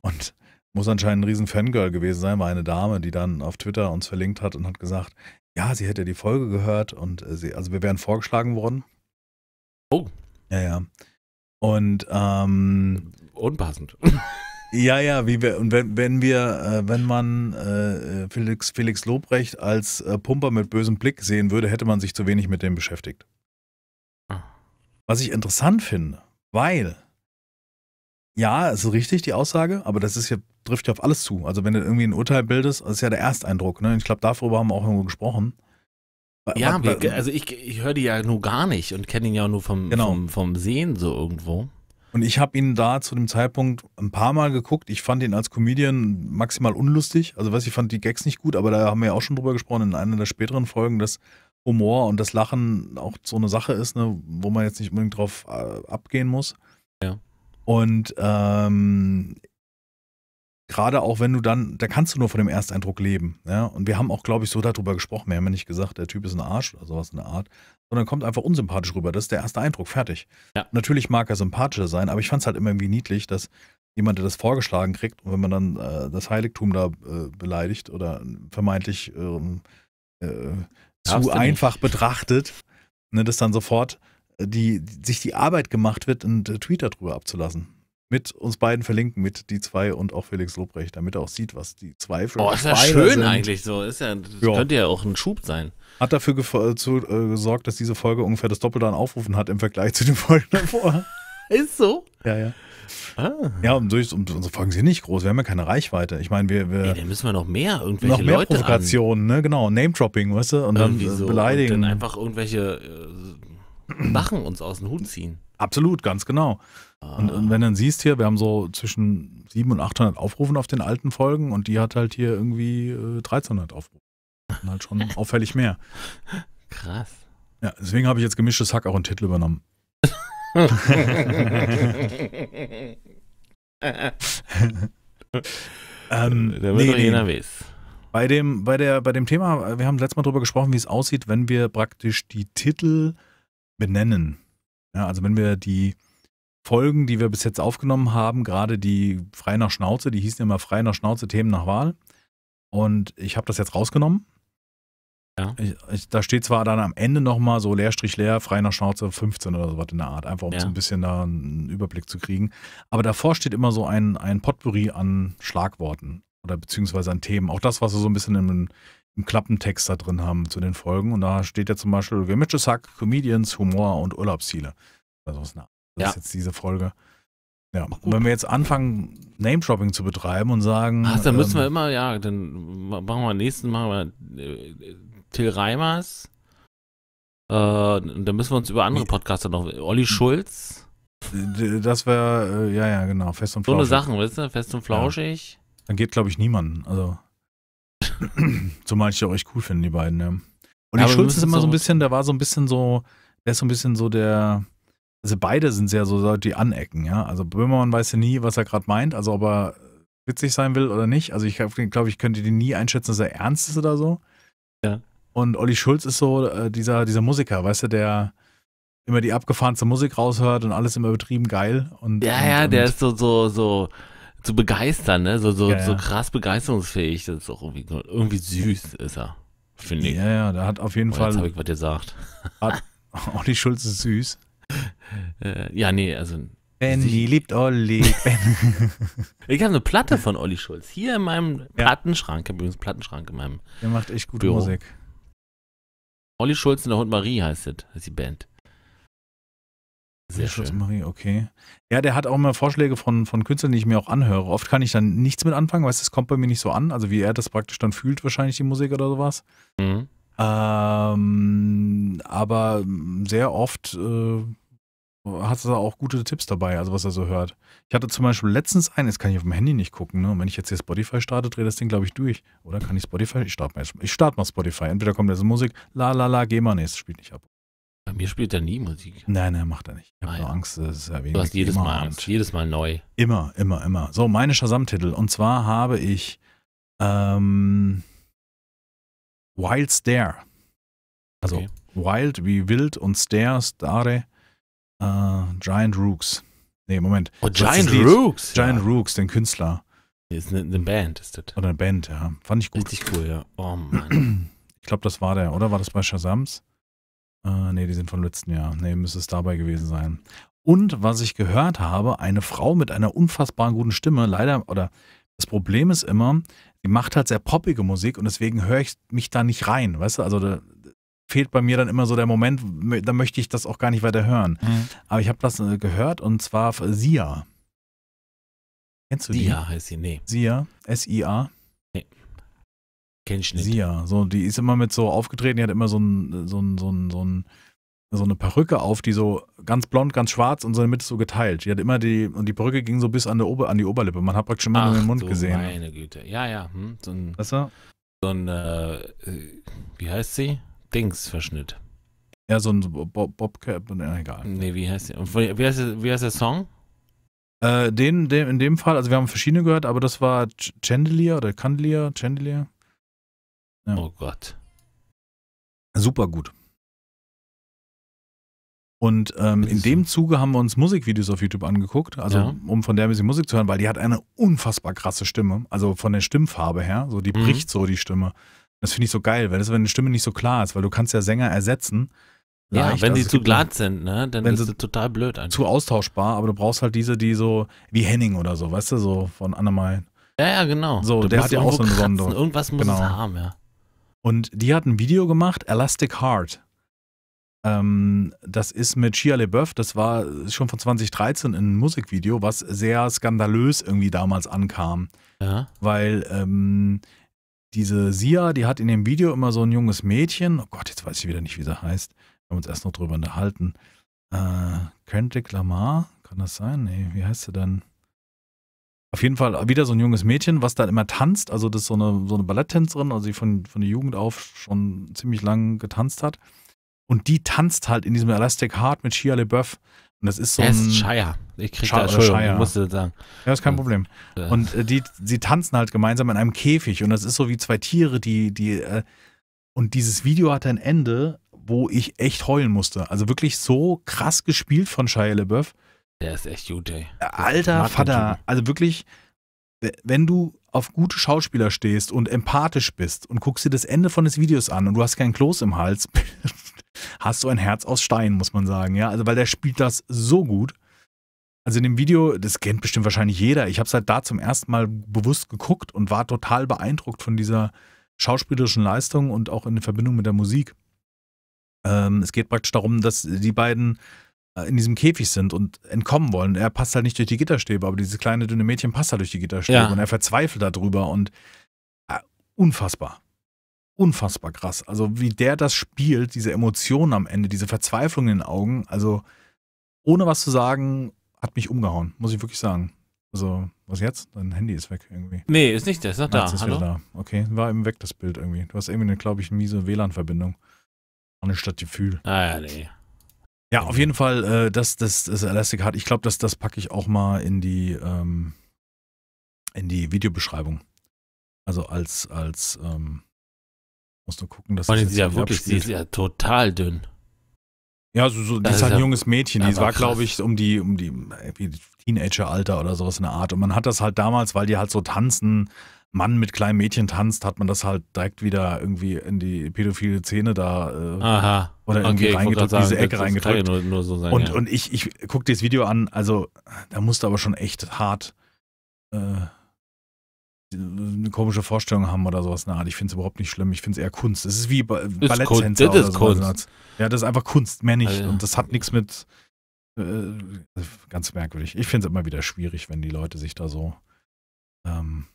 Und muss anscheinend ein riesen Fangirl gewesen sein, war eine Dame, die dann auf Twitter uns verlinkt hat und hat gesagt, ja, sie hätte die Folge gehört und äh, sie, also wir wären vorgeschlagen worden. Oh. Ja, ja. Und ähm, unpassend. Ja, ja, wie wir, und wenn, wenn wir, äh, wenn man äh, äh, Felix, Felix Lobrecht als äh, Pumper mit bösem Blick sehen würde, hätte man sich zu wenig mit dem beschäftigt. Ah. Was ich interessant finde, weil, ja, es ist richtig, die Aussage, aber das ist ja trifft ja auf alles zu. Also wenn du irgendwie ein Urteil bildest, das ist ja der Ersteindruck. Ne? Ich glaube, darüber haben wir auch irgendwo gesprochen. Ja, aber, also ich, ich höre die ja nur gar nicht und kenne ihn ja nur vom, genau. vom, vom Sehen so irgendwo. Und ich habe ihn da zu dem Zeitpunkt ein paar Mal geguckt. Ich fand ihn als Comedian maximal unlustig. Also weiß ich fand die Gags nicht gut, aber da haben wir ja auch schon drüber gesprochen in einer der späteren Folgen, dass Humor und das Lachen auch so eine Sache ist, ne, wo man jetzt nicht unbedingt drauf äh, abgehen muss. Ja. Und ähm, gerade auch wenn du dann, da kannst du nur von dem Ersteindruck leben. Ja? Und wir haben auch, glaube ich, so darüber gesprochen. Wir haben ja nicht gesagt, der Typ ist ein Arsch oder sowas in der Art, sondern kommt einfach unsympathisch rüber. Das ist der erste Eindruck, fertig. Ja. Natürlich mag er sympathischer sein, aber ich fand es halt immer irgendwie niedlich, dass jemand, der das vorgeschlagen kriegt und wenn man dann äh, das Heiligtum da äh, beleidigt oder vermeintlich ähm, äh, zu einfach nicht. betrachtet, ne, dass dann sofort äh, die, sich die Arbeit gemacht wird, einen äh, Tweet darüber abzulassen mit uns beiden verlinken, mit die zwei und auch Felix Lobrecht, damit er auch sieht, was die zwei für Oh, ist ja schön sind. eigentlich so. Ist ja, ja, könnte ja auch ein Schub sein. Hat dafür äh, zu, äh, gesorgt, dass diese Folge ungefähr das Doppelte an Aufrufen hat im Vergleich zu den Folgen davor. ist so? Ja, ja. Ah. Ja, und durch, und unsere Folgen sind nicht groß. Wir haben ja keine Reichweite. Ich meine, wir. wir Ey, dann müssen wir noch mehr irgendwelche noch mehr Leute Provokationen, an. ne? Genau. Name-Dropping, weißt du? Und Irgendwie dann so. beleidigen. Und dann einfach irgendwelche. Äh, machen, uns aus dem Hut ziehen. Absolut, ganz genau. Ah. Und, und, wenn dann siehst hier, wir haben so zwischen 700 und 800 Aufrufen auf den alten Folgen und die hat halt hier irgendwie äh, 1300 Aufrufe. Und halt schon auffällig mehr. Krass. Ja, deswegen habe ich jetzt gemischtes Hack auch einen Titel übernommen. ähm, da wird nee, nee. Bei dem, bei, der, bei dem Thema, wir haben letztes Mal darüber gesprochen, wie es aussieht, wenn wir praktisch die Titel benennen. Ja, also wenn wir die Folgen, die wir bis jetzt aufgenommen haben, gerade die Frei nach Schnauze, die hießen immer Frei nach Schnauze, Themen nach Wahl. Und ich habe das jetzt rausgenommen. Ja. Ich, ich, da steht zwar dann am Ende nochmal so Leerstrich leer, frei nach Schnauze 15 oder sowas in der Art, einfach um ja. so ein bisschen da einen Überblick zu kriegen. Aber davor steht immer so ein, ein Potpourri an Schlagworten oder beziehungsweise an Themen. Auch das, was du so ein bisschen im, einen Klappentext da drin haben zu den Folgen. Und da steht ja zum Beispiel Gemisches Hack, Comedians, Humor und Urlaubsziele. Also das ist, ja. jetzt diese Folge. Ja, und wenn wir jetzt anfangen, name dropping zu betreiben und sagen. Ach, dann ähm, müssen wir ähm, immer, ja, dann machen wir nächsten, machen wir äh, Till Reimers. Äh, dann müssen wir uns über andere Podcaster noch. Olli Schulz. Das wäre, äh, ja, ja, genau, fest und flauschig. So eine Sachen, weißt du, fest und flauschig. Ja. Dann geht, glaube ich, niemanden. Also. Zumal ich ja euch cool finde, die beiden, ja. Ne? Und ja, die Schulz ist immer so ein bisschen, der war so ein bisschen so, der ist so ein bisschen so der, also beide sind sehr so Leute, die anecken, ja. Also Böhmermann weiß ja nie, was er gerade meint, also ob er witzig sein will oder nicht. Also ich glaube, ich könnte den nie einschätzen, dass er ernst ist oder so. Ja. Und Olli Schulz ist so äh, dieser, dieser Musiker, weißt du, der immer die abgefahrenste Musik raushört und alles immer übertrieben geil. Und, ja, und, ja, der ist so, so, so zu begeistern, ne? So, so, ja, ja. so krass begeisterungsfähig. Das ist auch irgendwie, irgendwie süß, ist er. Finde ich. Ja, ja, da hat auf jeden oh, Fall. Jetzt habe ich was gesagt. Hat, Olli Schulz ist süß. Äh, ja, nee, also. Benny liebt Olli. Ben. ich habe eine Platte von Olli Schulz. Hier in meinem ja. Plattenschrank. Ich habe übrigens Plattenschrank in meinem. Der macht echt gute Büro. Musik. Olli Schulz und der Hund Marie heißt es, heißt die Band. Sehr Rosemarie, schön. okay. Ja, der hat auch immer Vorschläge von, von Künstlern, die ich mir auch anhöre. Oft kann ich dann nichts mit anfangen, weißt du, es kommt bei mir nicht so an. Also wie er das praktisch dann fühlt, wahrscheinlich die Musik oder sowas. Mhm. Ähm, aber sehr oft äh, hat er auch gute Tipps dabei, also was er so hört. Ich hatte zum Beispiel letztens einen, jetzt kann ich auf dem Handy nicht gucken, ne? Und wenn ich jetzt hier Spotify starte, drehe das Ding, glaube ich, durch. Oder kann ich Spotify? Ich starte mal, ich starte mal Spotify. Entweder kommt da so Musik, la la la, GEMA, nee, es spielt nicht ab. Bei mir spielt er nie Musik. Nein, nein, macht er nicht. Ich habe ah, nur ja. Angst, dass ist ja wegen Du hast jedes Mal Angst, jedes Mal neu. Immer, immer, immer. So, meine Shazam-Titel. Und zwar habe ich ähm, Wild Stare. Also okay. Wild wie wild und Stare, Stare, äh, Giant Rooks. Nee, Moment. Oh, Giant Rooks. Giant ja. Rooks, den Künstler. Ist eine, eine, Band, ist das. Oder eine Band, ja. Fand ich gut. Richtig cool, ja. Oh Mann. Ich glaube, das war der, oder? War das bei Shazams? Äh, ne, die sind vom letzten Jahr. Ne, müsste es dabei gewesen sein. Und was ich gehört habe, eine Frau mit einer unfassbar guten Stimme, leider, oder das Problem ist immer, die macht halt sehr poppige Musik und deswegen höre ich mich da nicht rein, weißt du? Also da fehlt bei mir dann immer so der Moment, da möchte ich das auch gar nicht weiter hören. Mhm. Aber ich habe das äh, gehört und zwar Sia. Kennst du die? Sia heißt sie, nee. Sia, S-I-A. Kenn ich nicht. Sie ja, so, die ist immer mit so aufgetreten, die hat immer so ein, so ein, so ein, so ein so eine Perücke auf, die so ganz blond, ganz schwarz und so in der Mitte so geteilt. Die hat immer die, und die Perücke ging so bis an, der Ober, an die Oberlippe. Man hat praktisch immer nur den Mund so gesehen. Ne? Meine Güte. Ja, ja. Hm, so ein, weißt so ein äh, wie heißt sie? Dingsverschnitt. Ja, so ein Bob Bobcap, ja, egal. Nee, wie heißt sie? Und wie heißt, der, wie heißt der Song? Äh, den, den, in dem Fall, also wir haben verschiedene gehört, aber das war Chandelier oder Candelier, Chandelier. Ja. Oh Gott. Super gut. Und ähm, in dem Zuge haben wir uns Musikvideos auf YouTube angeguckt, also ja. um von der ein bisschen Musik zu hören, weil die hat eine unfassbar krasse Stimme, also von der Stimmfarbe her, so die mhm. bricht so die Stimme. Das finde ich so geil, weil das, wenn die Stimme nicht so klar ist, weil du kannst ja Sänger ersetzen. Leicht, ja, wenn also die zu glatt sind, ne, dann ist es total blöd eigentlich. Zu austauschbar, aber du brauchst halt diese, die so wie Henning oder so, weißt du, so von Annemal. Ja, ja, genau. So, du der hat ja auch so eine besondere. Irgendwas muss genau. es haben, ja. Und die hat ein Video gemacht, Elastic Heart. Ähm, das ist mit Shia LeBeouf, das war schon von 2013 ein Musikvideo, was sehr skandalös irgendwie damals ankam. Ja. Weil ähm, diese Sia, die hat in dem Video immer so ein junges Mädchen, oh Gott, jetzt weiß ich wieder nicht, wie sie heißt. Wir haben uns erst noch drüber unterhalten. Äh, Kendrick Lamar, kann das sein? Nee, wie heißt sie denn? Auf jeden Fall wieder so ein junges Mädchen, was dann immer tanzt. Also das ist so eine, so eine Balletttänzerin, also die von, von der Jugend auf schon ziemlich lang getanzt hat. Und die tanzt halt in diesem Elastic Heart mit Shia LeBeouf. Und das ist so ein. Es ist Shia. Ich krieg Shire, da, äh, Entschuldigung, Shire. musste das sagen. Ja, ist kein Problem. Äh. Und äh, die, sie tanzen halt gemeinsam in einem Käfig. Und das ist so wie zwei Tiere, die, die. Äh, und dieses Video hat ein Ende, wo ich echt heulen musste. Also wirklich so krass gespielt von Shia LeBeouf. Der ist echt gut, ey. Äh, das Alter Vater, also wirklich, wenn du auf gute Schauspieler stehst und empathisch bist und guckst dir das Ende von des Videos an und du hast keinen Kloß im Hals, hast du ein Herz aus Stein, muss man sagen, ja. Also weil der spielt das so gut. Also in dem Video, das kennt bestimmt wahrscheinlich jeder. Ich habe es halt da zum ersten Mal bewusst geguckt und war total beeindruckt von dieser schauspielerischen Leistung und auch in Verbindung mit der Musik. Ähm, es geht praktisch darum, dass die beiden äh, in diesem Käfig sind und entkommen wollen. Er passt halt nicht durch die Gitterstäbe, aber dieses kleine dünne Mädchen passt halt durch die Gitterstäbe ja. und er verzweifelt darüber und äh, unfassbar. Unfassbar krass. Also wie der das spielt, diese Emotionen am Ende, diese Verzweiflung in den Augen, also ohne was zu sagen, hat mich umgehauen, muss ich wirklich sagen. Also, was jetzt? Dein Handy ist weg irgendwie. Nee, ist nicht, das ist noch da. Ist Hallo? da. Okay, war eben weg das Bild irgendwie. Du hast irgendwie, glaube ich, eine miese WLAN-Verbindung. Auch Anstatt Gefühl. Ah ja, nee. Ja, auf jeden Fall, äh, das, das ist Elastic Heart. Ich glaube, das, das packe ich auch mal in die, ähm, in die Videobeschreibung. Also als, als, ähm, muss nur gucken, dass das. Sie ja wirklich, sie ist ja total dünn. Ja, so, so, die das ist halt ein ja, junges Mädchen. Die war, glaube ich, um die, um die äh, Teenager-Alter oder sowas in der Art. Und man hat das halt damals, weil die halt so tanzen, Mann mit kleinem Mädchen tanzt, hat man das halt direkt wieder irgendwie in die pädophile Szene da äh, Aha. oder irgendwie okay, reingedrückt, sagen, diese Ecke reingedrückt. Nur, nur so sein, und, ja. und ich, ich gucke das Video an, also da musst du aber schon echt hart äh, eine komische Vorstellung haben oder sowas. Na, ich finde es überhaupt nicht schlimm. Ich finde es eher Kunst. Es ist wie ba ist Balletttänzer. Das ist Kunst. Ja, das ist einfach Kunst, mehr nicht. Also, und das hat nichts mit äh, ganz merkwürdig. Ich finde es immer wieder schwierig, wenn die Leute sich da so ähm,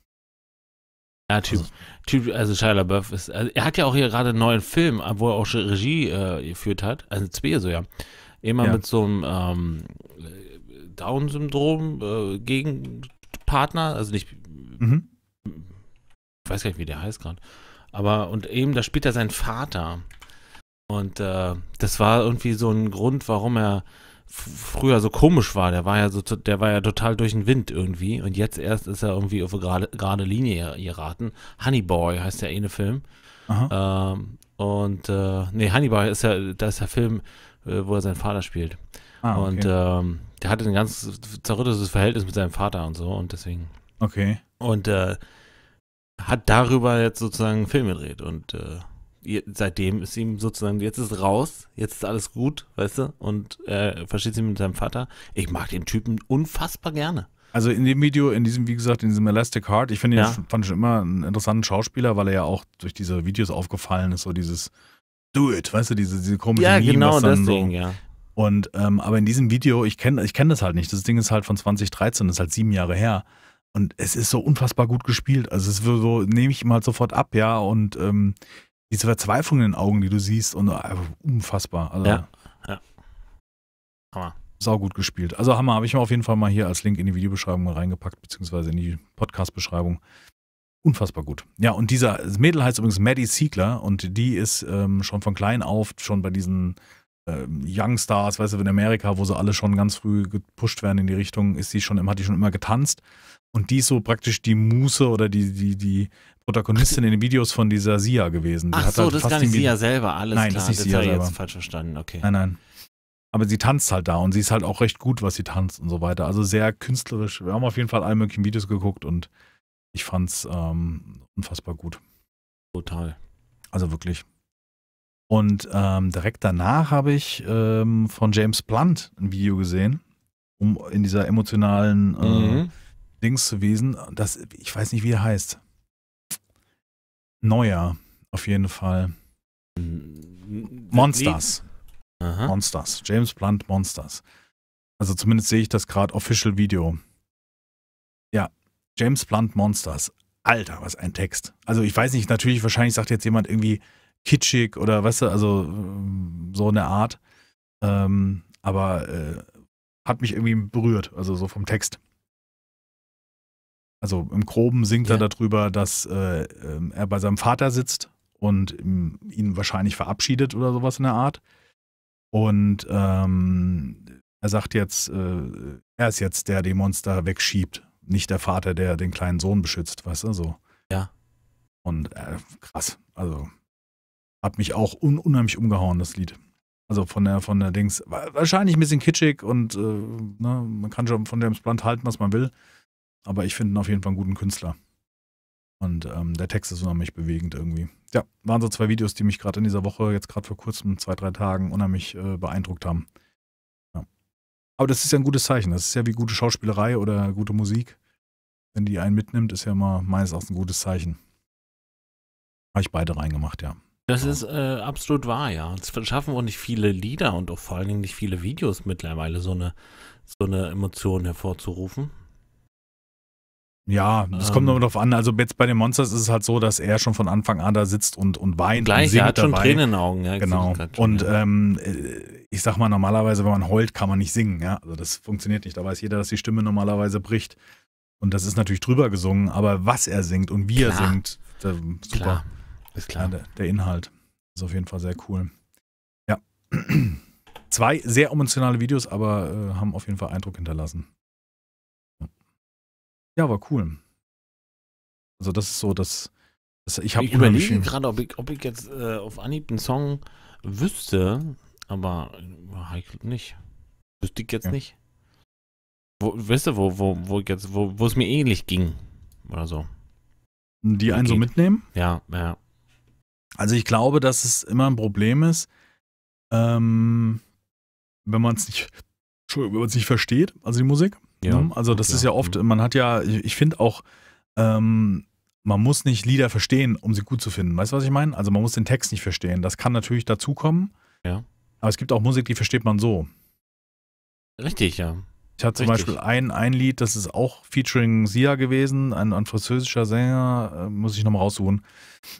ja, Typ, also, typ, also Shia LaBeouf ist, also er hat ja auch hier gerade einen neuen Film, wo er auch schon Regie äh, geführt hat, also zwei so ja. Immer ja. mit so einem ähm, Down-Syndrom äh, gegen Partner, also nicht, mhm. ich weiß gar nicht, wie der heißt gerade. Aber, und eben, da spielt er seinen Vater. Und äh, das war irgendwie so ein Grund, warum er früher so komisch war. Der war ja so, der war ja total durch den Wind irgendwie. Und jetzt erst ist er irgendwie auf eine gerade, gerade Linie geraten. Honeyboy heißt der eine Film. Ähm, und äh, nee, Honeyboy ist ja, das ist der Film, äh, wo er seinen Vater spielt. Ah, okay. Und ähm, der hatte ein ganz zerrüttetes Verhältnis mit seinem Vater und so und deswegen. Okay. Und äh, hat darüber jetzt sozusagen einen Film gedreht und äh, seitdem ist ihm sozusagen, jetzt ist raus, jetzt ist alles gut, weißt du, und er äh, versteht sich mit seinem Vater. Ich mag den Typen unfassbar gerne. Also in dem Video, in diesem, wie gesagt, in diesem Elastic Heart, ich finde, ja. ich fand schon immer einen interessanten Schauspieler, weil er ja auch durch diese Videos aufgefallen ist, so dieses Do it, weißt du, diese, diese komische Ja, Meme, genau deswegen, so, ja. Und, ähm, aber in diesem Video, ich kenne ich kenn das halt nicht. Das Ding ist halt von 2013, das ist halt sieben Jahre her. Und es ist so unfassbar gut gespielt. Also es so, nehme ich ihm halt sofort ab, ja. Und ähm, diese Verzweiflung in den Augen, die du siehst, und einfach unfassbar. Also, ja. ja. Hammer. Sau gut gespielt. Also Hammer habe ich mir auf jeden Fall mal hier als Link in die Videobeschreibung reingepackt, beziehungsweise in die Podcast-Beschreibung. Unfassbar gut. Ja, und dieser Mädel heißt übrigens Maddie Siegler und die ist ähm, schon von klein auf schon bei diesen ähm, Stars, weißt du, in Amerika, wo sie alle schon ganz früh gepusht werden in die Richtung, ist die schon, hat die schon immer getanzt. Und die ist so praktisch die Muße oder die, die, die Protagonistin in den Videos von dieser Sia gewesen. Die Ach so, halt das ist gar nicht Sia selber, alles nein, klar. Das ist nicht das jetzt falsch verstanden, okay. Nein, nein. Aber sie tanzt halt da und sie ist halt auch recht gut, was sie tanzt und so weiter. Also sehr künstlerisch. Wir haben auf jeden Fall alle möglichen Videos geguckt und ich fand's ähm, unfassbar gut. Total. Also wirklich. Und ähm, direkt danach habe ich ähm, von James Blunt ein Video gesehen, um in dieser emotionalen äh, mhm. Dings zu wesen. Das, ich weiß nicht, wie er heißt neuer, auf jeden Fall. Hm, Monsters. Aha. Monsters. James Blunt Monsters. Also zumindest sehe ich das gerade Official Video. Ja, James Blunt Monsters. Alter, was ein Text. Also ich weiß nicht, natürlich, wahrscheinlich sagt jetzt jemand irgendwie kitschig oder weißt du, also ähm, so eine Art. Ähm, aber äh, hat mich irgendwie berührt, also so vom Text also im Groben singt ja. er darüber, dass äh, ähm, er bei seinem Vater sitzt und ihn wahrscheinlich verabschiedet oder sowas in der Art. Und ähm, er sagt jetzt, äh, er ist jetzt der, der die Monster wegschiebt, nicht der Vater, der den kleinen Sohn beschützt, weißt du, so. Ja. Und äh, krass, also hat mich auch un unheimlich umgehauen, das Lied. Also von der, von der Dings, wahrscheinlich ein bisschen kitschig und äh, ne, man kann schon von dem Blunt halten, was man will. Aber ich finde ihn auf jeden Fall einen guten Künstler. Und ähm, der Text ist unheimlich bewegend irgendwie. Ja, waren so zwei Videos, die mich gerade in dieser Woche, jetzt gerade vor kurzem, zwei, drei Tagen, unheimlich äh, beeindruckt haben. Ja. Aber das ist ja ein gutes Zeichen. Das ist ja wie gute Schauspielerei oder gute Musik. Wenn die einen mitnimmt, ist ja immer meines Erachtens ein gutes Zeichen. Habe ich beide reingemacht, ja. Das ist äh, absolut wahr, ja. Es schaffen auch nicht viele Lieder und auch vor allen Dingen nicht viele Videos mittlerweile so eine, so eine Emotion hervorzurufen. Ja, das ähm, kommt aber drauf an. Also jetzt bei den Monsters ist es halt so, dass er schon von Anfang an da sitzt und, und weint. Gleich, und er hat dabei. schon Tränen in den Augen. Ja, genau. und ähm, äh, ich sag mal, normalerweise, wenn man heult, kann man nicht singen. Ja? Also das funktioniert nicht. Da weiß jeder, dass die Stimme normalerweise bricht. Und das ist natürlich drüber gesungen, aber was er singt und wie klar. er singt, der, super. Klar. Ist klar. Ja, der, der Inhalt ist auf jeden Fall sehr cool. Ja. Zwei sehr emotionale Videos, aber äh, haben auf jeden Fall Eindruck hinterlassen. Ja, war cool. Also das ist so, dass das, ich habe überlege gerade, ob ich, ob ich jetzt äh, auf Anhieb einen Song wüsste, aber Heikl äh, nicht. Wüsste ich jetzt ja. nicht. Wo, weißt du, wo, wo, wo jetzt, wo, es mir ähnlich ging oder so. Die einen so mitnehmen? Ja, ja. Also ich glaube, dass es immer ein Problem ist, ähm, wenn man es nicht, wenn man es nicht versteht, also die Musik. Ja, ne? Also das klar. ist ja oft, man hat ja, ich, ich finde auch, ähm, man muss nicht Lieder verstehen, um sie gut zu finden. Weißt du, was ich meine? Also man muss den Text nicht verstehen. Das kann natürlich dazukommen. Ja. Aber es gibt auch Musik, die versteht man so. Richtig, ja. Ich hatte zum Richtig. Beispiel ein, ein Lied, das ist auch featuring Sia gewesen, ein, ein französischer Sänger, äh, muss ich nochmal raussuchen.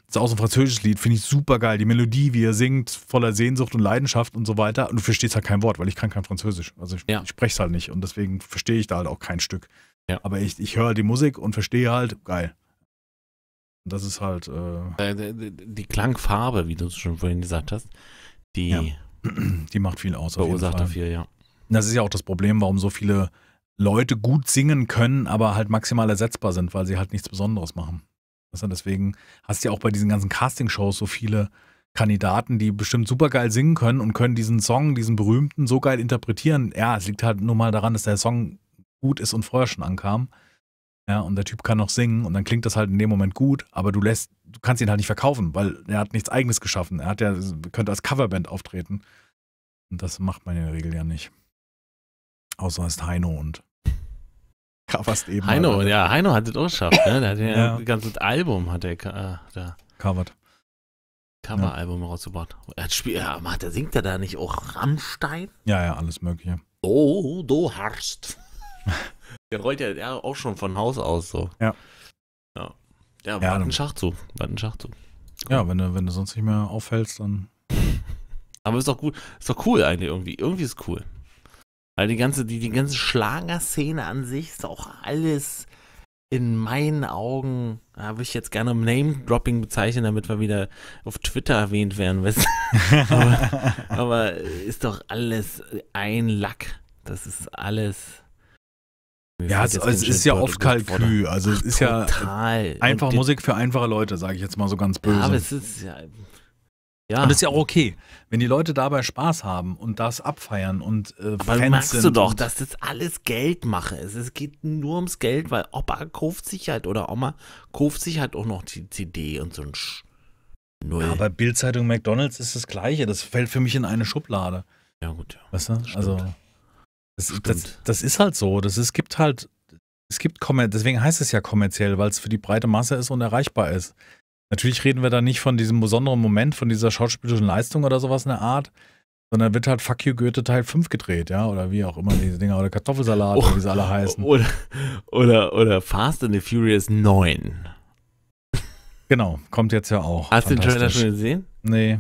Das ist auch so ein französisches Lied, finde ich super geil. Die Melodie, wie er singt, voller Sehnsucht und Leidenschaft und so weiter. Und du verstehst halt kein Wort, weil ich kann kein Französisch. Also ich, ja. ich spreche es halt nicht und deswegen verstehe ich da halt auch kein Stück. Ja. Aber ich, ich höre die Musik und verstehe halt, geil. Und das ist halt. Äh, äh die Klangfarbe, wie du es schon vorhin gesagt hast, die. Ja. Die macht viel aus. Verursacht dafür, ja. Das ist ja auch das Problem, warum so viele Leute gut singen können, aber halt maximal ersetzbar sind, weil sie halt nichts Besonderes machen. Also deswegen hast du ja auch bei diesen ganzen Castingshows so viele Kandidaten, die bestimmt super geil singen können und können diesen Song, diesen berühmten, so geil interpretieren. Ja, es liegt halt nur mal daran, dass der Song gut ist und vorher schon ankam. Ja, und der Typ kann noch singen und dann klingt das halt in dem Moment gut, aber du lässt, du kannst ihn halt nicht verkaufen, weil er hat nichts eigenes geschaffen. Er hat ja, könnte als Coverband auftreten. Und das macht man in der Regel ja nicht. Außer heißt Heino und coverst eben. Heino, halt. ja, Heino hat es auch geschafft, ne? Der hat ja. ein ganzes Album hat er äh, da. Covered. Coveralbum ja. rausgebracht. Er spielt, ja, macht, er, singt er da nicht auch Rammstein? Ja, ja, alles mögliche. Oh, du Harst. der rollt ja der auch schon von Haus aus so. Ja. Ja, ja, ja war ein Schachzug. War ein Schachzug. Cool. Ja, wenn du, wenn du sonst nicht mehr auffällst, dann. Aber ist doch gut, ist doch cool eigentlich irgendwie. Irgendwie ist cool. Weil die ganze, die, die ganze Schlagerszene an sich ist auch alles in meinen Augen, habe ich jetzt gerne Name-Dropping bezeichnet, damit wir wieder auf Twitter erwähnt werden. Weißt aber, aber ist doch alles ein Lack. Das ist alles. ja, es, es ist ja oft Kalkül. Also Ach, es ist total. ja einfach und Musik für einfache Leute, sage ich jetzt mal so ganz böse. Ja, aber es ist ja, ja. Und das ist ja auch okay, wenn die Leute dabei Spaß haben und das abfeiern und äh, Aber Fans sind du doch, dass das alles Geld mache. Es, es geht nur ums Geld, weil Opa kauft sich halt oder Oma kauft sich halt auch noch die CD und so ein Sch Null. Ja, bei Bildzeitung McDonalds ist das Gleiche. Das fällt für mich in eine Schublade. Ja, gut. Ja. Weißt du? Also, stimmt. Also, das, das, das, ist halt so. Das es gibt halt, es gibt, deswegen heißt es ja kommerziell, weil es für die breite Masse ist und erreichbar ist. Natürlich reden wir da nicht von diesem besonderen Moment, von dieser schauspielerischen Leistung oder sowas in der Art, sondern wird halt Fuck You Goethe Teil 5 gedreht, ja, oder wie auch immer diese Dinger, oder Kartoffelsalat, oh, wie sie alle heißen. Oder, oder, oder Fast and the Furious 9. Genau, kommt jetzt ja auch. Hast du den Trailer schon gesehen? Nee.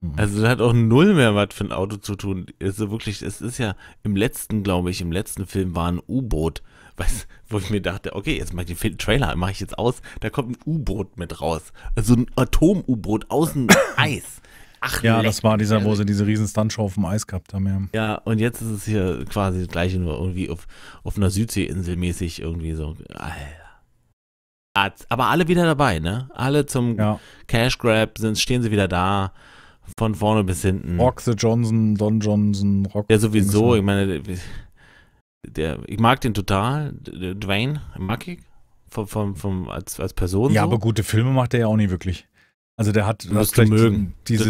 Mhm. Also das hat auch null mehr was für ein Auto zu tun. Also wirklich, es ist ja im letzten, glaube ich, im letzten Film war ein U-Boot was, wo ich mir dachte, okay, jetzt mache ich den Trailer, mache ich jetzt aus, da kommt ein U-Boot mit raus. Also ein Atom-U-Boot aus dem Eis. Ach, ja, leck. das war dieser, wo sie diese riesen Stuntshow auf dem Eis gehabt haben, ja. Ja, und jetzt ist es hier quasi das gleiche, nur irgendwie auf, auf einer Südseeinsel mäßig irgendwie so. Alter. Aber alle wieder dabei, ne? Alle zum ja. Cash Grab sind, stehen sie wieder da. Von vorne bis hinten. Rock the Johnson, Don Johnson, Rock. Ja, sowieso. Ich meine, der, ich mag den total, Dwayne, mag ich, vom, vom, vom, als, als Person. Ja, so. aber gute Filme macht er ja auch nicht wirklich. Also der hat das du mögen. diese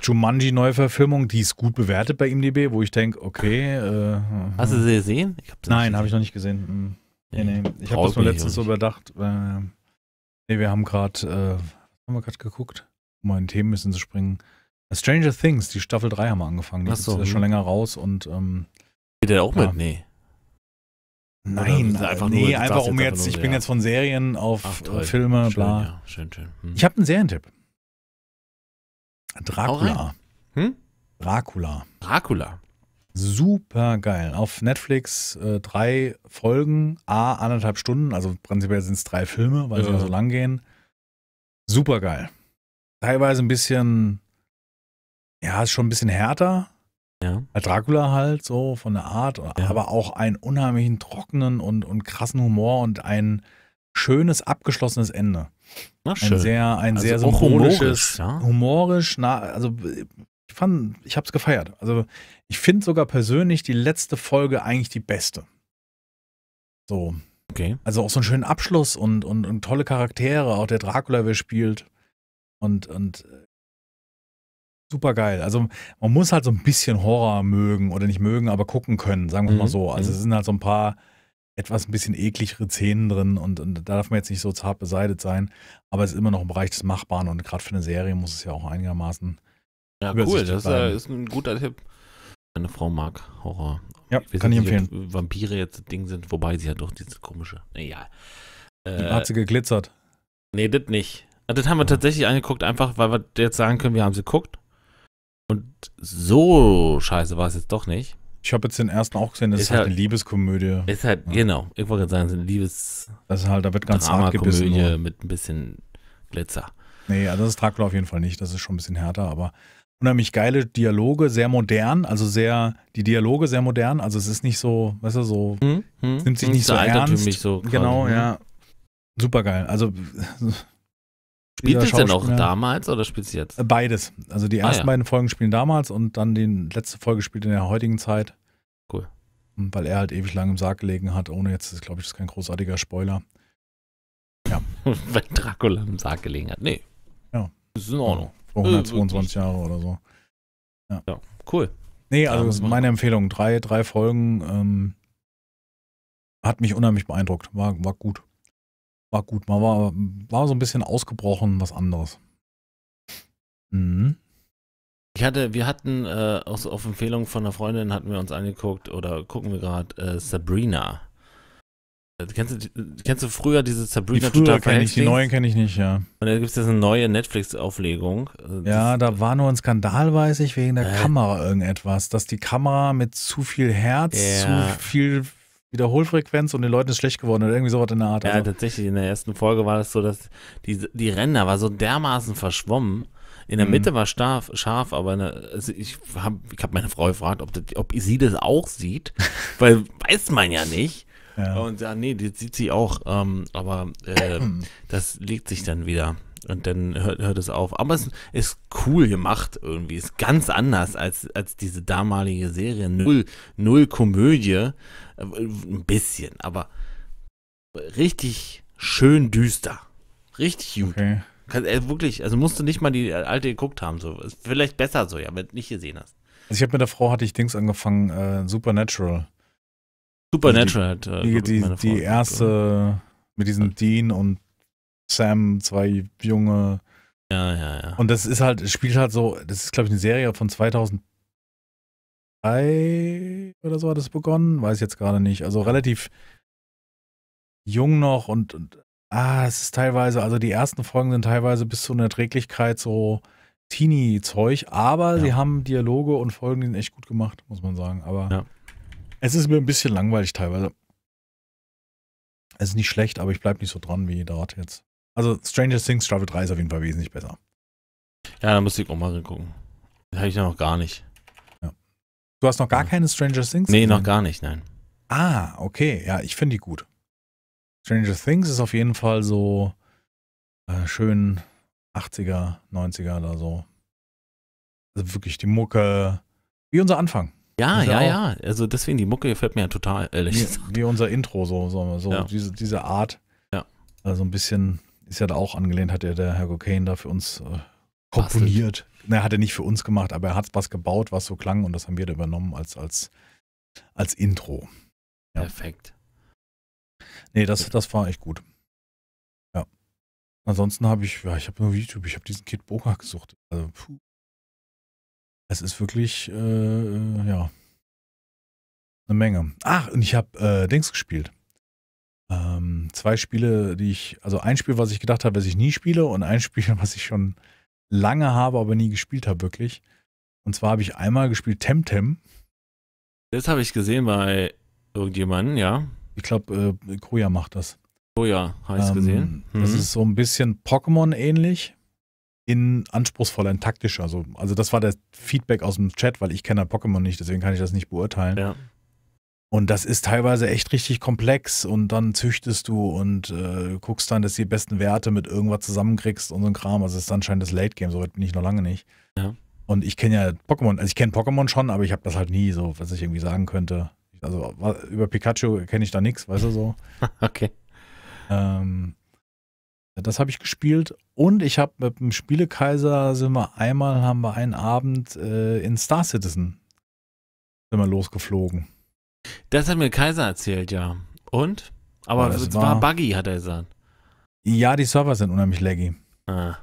Jumanji-Neuverfilmung, die ist gut bewertet bei IMDb, wo ich denke, okay. Äh, Hast du sie gesehen? Hab Nein, habe ich noch nicht gesehen. Hm. Nee, nee. Ich habe das nur letztens so überdacht. Äh, nee, wir haben gerade, äh, haben wir gerade geguckt, um mal in Themen ein bisschen zu springen. Stranger Things, die Staffel 3 haben wir angefangen. Die ist so, ja hm. schon länger raus und ähm, Geht der auch ja. mit? Nee. Nein, einfach nee, nur, einfach um jetzt, ich bin jetzt von Serien auf Ach, äh, Filme, schön, bla. Ja, schön, schön. Hm. Ich habe einen Serientipp. Dracula. Hm? Dracula. Dracula. Super geil. Auf Netflix äh, drei Folgen, a anderthalb Stunden, also prinzipiell sind es drei Filme, weil ja. sie so lang gehen. Super geil. Teilweise ein bisschen, ja, ist schon ein bisschen härter, ja. Dracula halt so von der Art, ja. aber auch einen unheimlichen trockenen und, und krassen Humor und ein schönes abgeschlossenes Ende. Na, schön. Ein sehr, ein also sehr symbolisches, humorisch, ja. humorisch na, also ich fand, ich hab's gefeiert. Also ich finde sogar persönlich die letzte Folge eigentlich die beste. So. Okay. Also auch so einen schönen Abschluss und, und, und tolle Charaktere, auch der Dracula, wer spielt. Und, und äh, super geil. Also man muss halt so ein bisschen Horror mögen oder nicht mögen, aber gucken können, sagen wir mhm. mal so. Also mhm. es sind halt so ein paar etwas ein bisschen ekligere Szenen drin und, und, da darf man jetzt nicht so zart beseitigt sein, aber es ist immer noch im Bereich des Machbaren und gerade für eine Serie muss es ja auch einigermaßen. Ja, cool, das bleiben. ist, ein guter Tipp. Meine Frau mag Horror. Ja, ich kann ich empfehlen. Vampire jetzt das Ding sind, wobei sie ja doch diese komische. Naja. Äh, hat sie geglitzert? Nee, das nicht. Ah, das haben wir tatsächlich angeguckt, einfach weil wir jetzt sagen können, wir haben sie geguckt und so scheiße war es jetzt doch nicht. Ich habe jetzt den ersten auch gesehen, das ist, ist halt, halt eine Liebeskomödie. Ist halt, ja. genau. Ich wollte gerade sagen, es ist eine Liebes. Das ist halt, da wird ganz hart Komödie mit ein bisschen Glitzer. Nee, also das ist Dracula auf jeden Fall nicht. Das ist schon ein bisschen härter, aber unheimlich geile Dialoge, sehr modern, also sehr, die Dialoge sehr modern. Also es ist nicht so, weißt du, so, hm, hm, nimmt sich nicht so ernst. So genau, quasi, hm? ja. Super geil. Also Spielt es denn auch damals oder spielt es jetzt? Beides. Also die ah, ersten ah, ja. beiden Folgen spielen damals und dann die letzte Folge spielt in der heutigen Zeit. Cool. Weil er halt ewig lang im Sarg gelegen hat, ohne jetzt, glaube ich, das ist kein großartiger Spoiler. Ja. Weil Dracula im Sarg gelegen hat. Nee. Ja. Das ist in Ordnung. Vor äh, 122 äh, Jahre oder so. Ja. ja, cool. Nee, also das ist meine Empfehlung. Drei, drei Folgen ähm, hat mich unheimlich beeindruckt. War, war gut war gut. Man war, war so ein bisschen ausgebrochen, was anderes. Mhm. Ich hatte, wir hatten äh, so auf Empfehlung von einer Freundin hatten wir uns angeguckt oder gucken wir gerade äh, Sabrina. Äh, kennst du, kennst du früher diese Sabrina die früher kenn ich, Die neuen kenne ich nicht, ja. Und da gibt es jetzt eine neue Netflix-Auflegung. Also ja, da war nur ein Skandal, weiß ich, wegen der äh? Kamera irgendetwas. Dass die Kamera mit zu viel Herz, ja. zu viel Wiederholfrequenz und den Leuten ist schlecht geworden oder irgendwie sowas in der Art. Ja, also. tatsächlich, in der ersten Folge war das so, dass die, die Ränder war so dermaßen verschwommen. In der mhm. Mitte war starf, scharf, aber eine, also ich habe ich hab meine Frau gefragt, ob, das, ob sie das auch sieht, weil weiß man ja nicht. Ja. Und ja, nee, das sieht sie auch, ähm, aber äh, das legt sich dann wieder. Und dann hört, hört es auf. Aber es ist cool gemacht irgendwie. Ist ganz anders als, als diese damalige Serie. Null, null Komödie, äh, ein bisschen, aber richtig schön düster. Richtig gut. Okay. Kann, äh, wirklich, also musst du nicht mal die alte geguckt haben. So. Ist vielleicht besser so, ja, wenn du nicht gesehen hast. Also ich habe mit der Frau hatte ich Dings angefangen, äh, Supernatural. Supernatural also die, hat. Äh, die, die, die erste mit diesem Dean und Sam, zwei junge. Ja, ja, ja. Und das ist halt, spielt halt so, das ist glaube ich eine Serie von 2000 2003 oder so hat es begonnen, weiß ich jetzt gerade nicht. Also relativ jung noch und, und ah, es ist teilweise, also die ersten Folgen sind teilweise bis zu Unerträglichkeit so Teenie-Zeug, aber ja. sie haben Dialoge und Folgen, die sind echt gut gemacht, muss man sagen. Aber ja. es ist mir ein bisschen langweilig teilweise. Es ist nicht schlecht, aber ich bleibe nicht so dran wie dort jetzt. Also Stranger Things Travel 3 ist auf jeden Fall wesentlich besser. Ja, da müsste ich auch mal reingucken. Das habe ich ja noch gar nicht. Du hast noch gar ja. keine Stranger Things? Nee, gesehen? noch gar nicht, nein. Ah, okay. Ja, ich finde die gut. Stranger Things ist auf jeden Fall so äh, schön 80er, 90er oder so. Also wirklich die Mucke, wie unser Anfang. Ja, ja, ja, ja. Also deswegen, die Mucke gefällt mir ja total, ehrlich wie, wie unser Intro, so, so, so ja. diese, diese Art. Ja. Also ein bisschen, ist ja da auch angelehnt, hat ja der Herr Cocaine da für uns äh, komponiert na, hat er nicht für uns gemacht, aber er hat was gebaut, was so klang und das haben wir da übernommen als, als, als Intro. Ja. Perfekt. Nee, das, das war echt gut. Ja. Ansonsten habe ich, ja, ich habe nur YouTube, ich habe diesen Kid Boca gesucht. Also, puh. Es ist wirklich, äh, ja, eine Menge. Ach, und ich habe äh, Dings gespielt. Ähm, zwei Spiele, die ich, also ein Spiel, was ich gedacht habe, was ich nie spiele und ein Spiel, was ich schon lange habe, aber nie gespielt habe, wirklich. Und zwar habe ich einmal gespielt Temtem. Das habe ich gesehen bei irgendjemandem, ja. Ich glaube, äh, Koya macht das. Koya, oh ja, habe ich ähm, gesehen. Mhm. Das ist so ein bisschen Pokémon ähnlich, in anspruchsvoller, in taktischer. Also, also das war das Feedback aus dem Chat, weil ich kenne halt Pokémon nicht, deswegen kann ich das nicht beurteilen. Ja. Und das ist teilweise echt richtig komplex und dann züchtest du und äh, guckst dann, dass du die besten Werte mit irgendwas zusammenkriegst und so ein Kram. Also es ist anscheinend das Late Game, soweit bin ich noch lange nicht. Ja. Und ich kenne ja Pokémon, also ich kenne Pokémon schon, aber ich habe das halt nie so, was ich irgendwie sagen könnte. Also über Pikachu kenne ich da nichts, weißt du so. okay. Ähm, das habe ich gespielt und ich habe mit dem Spielekaiser sind wir einmal, haben wir einen Abend äh, in Star Citizen sind wir losgeflogen. Das hat mir Kaiser erzählt, ja. Und? Aber es war, war, buggy, hat er gesagt. Ja, die Server sind unheimlich laggy. Ah.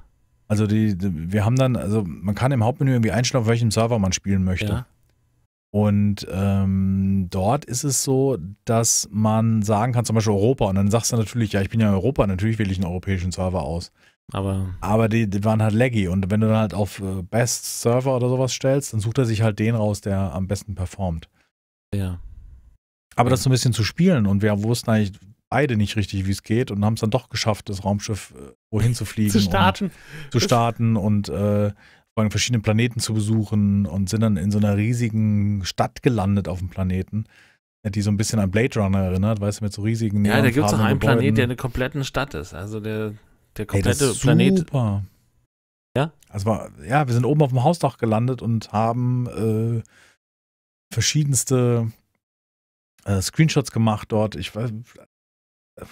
Also die, wir haben dann, also man kann im Hauptmenü irgendwie einstellen, auf welchem Server man spielen möchte. Ja. Und ähm, dort ist es so, dass man sagen kann, zum Beispiel Europa. Und dann sagst du natürlich, ja, ich bin ja in Europa, natürlich wähle ich einen europäischen Server aus. Aber, Aber die, die, waren halt laggy. Und wenn du dann halt auf äh, Best Server oder sowas stellst, dann sucht er sich halt den raus, der am besten performt. Ja. Aber das so ein bisschen zu spielen und wir wussten eigentlich beide nicht richtig, wie es geht und haben es dann doch geschafft, das Raumschiff äh, wohin zu fliegen. zu starten. Zu starten und äh, vor allem verschiedene Planeten zu besuchen und sind dann in so einer riesigen Stadt gelandet auf dem Planeten, äh, die so ein bisschen an Blade Runner erinnert, weißt du, mit so riesigen Ja, da gibt es noch einen Planet, der eine komplette Stadt ist. Also der, der komplette Ey, Planet. Super. Ja? Also war, ja, wir sind oben auf dem Hausdach gelandet und haben äh, verschiedenste äh, Screenshots gemacht dort. Ich weiß, äh,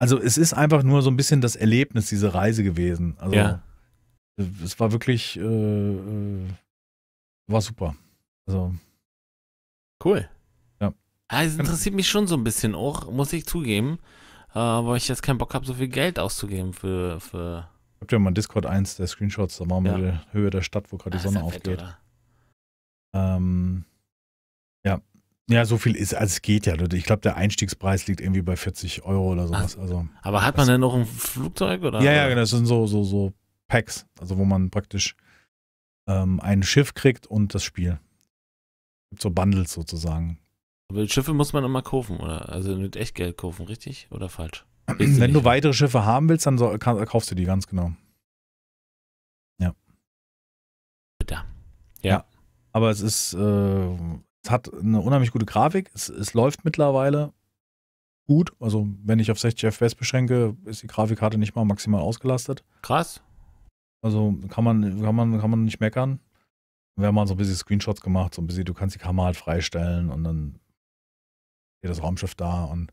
also es ist einfach nur so ein bisschen das Erlebnis, diese Reise gewesen. Also ja. Äh, es war wirklich, äh, äh, war super. Also cool. Ja. es interessiert mich schon so ein bisschen auch, muss ich zugeben, äh, weil ich jetzt keinen Bock habe, so viel Geld auszugeben für. für Habt ihr ja mal Discord 1 der Screenshots, da machen wir ja. die Höhe der Stadt, wo gerade die ah, Sonne aufgeht. Ähm, ja, so viel ist, als geht ja. Ich glaube, der Einstiegspreis liegt irgendwie bei 40 Euro oder sowas. Also, aber hat man denn noch ein Flugzeug? Oder? Ja, ja, genau. Das sind so, so, so Packs, also wo man praktisch ähm, ein Schiff kriegt und das Spiel. So Bundles sozusagen. Aber Schiffe muss man immer kaufen, oder? Also mit echt Geld kaufen, richtig oder falsch? Richtig Wenn du weitere Schiffe haben willst, dann so, kann, kaufst du die, ganz genau. Ja. Bitte. Ja. ja. Aber es ist, äh, es hat eine unheimlich gute Grafik. Es, es läuft mittlerweile gut. Also, wenn ich auf 60 FPS beschränke, ist die Grafikkarte nicht mal maximal ausgelastet. Krass. Also kann man, kann man, kann man nicht meckern. Wir haben mal so ein bisschen Screenshots gemacht, so ein bisschen, du kannst die Kamera halt freistellen und dann geht das Raumschiff da und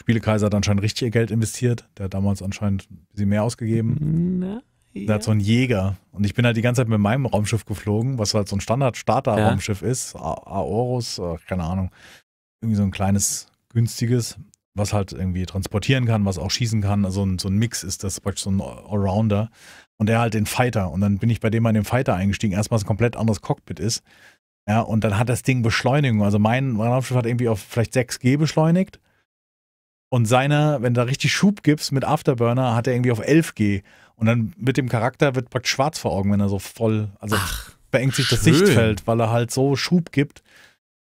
Spielekaiser hat anscheinend richtig ihr Geld investiert. Der hat damals anscheinend ein bisschen mehr ausgegeben. Na? Ne? ja. Halt so ein Jäger. Und ich bin halt die ganze Zeit mit meinem Raumschiff geflogen, was halt so ein Standard-Starter-Raumschiff ja. ist. Aorus, äh, keine Ahnung. Irgendwie so ein kleines, günstiges, was halt irgendwie transportieren kann, was auch schießen kann. Also ein, so ein Mix ist das, praktisch so ein Allrounder. Und er halt den Fighter. Und dann bin ich bei dem an den Fighter eingestiegen. Erstmal ein komplett anderes Cockpit ist. Ja, und dann hat das Ding Beschleunigung. Also mein Raumschiff hat irgendwie auf vielleicht 6G beschleunigt. Und seiner, wenn du da richtig Schub gibst mit Afterburner, hat er irgendwie auf 11G. Und dann mit dem Charakter wird praktisch schwarz vor Augen, wenn er so voll, also Ach, beengt sich das Sichtfeld, weil er halt so Schub gibt.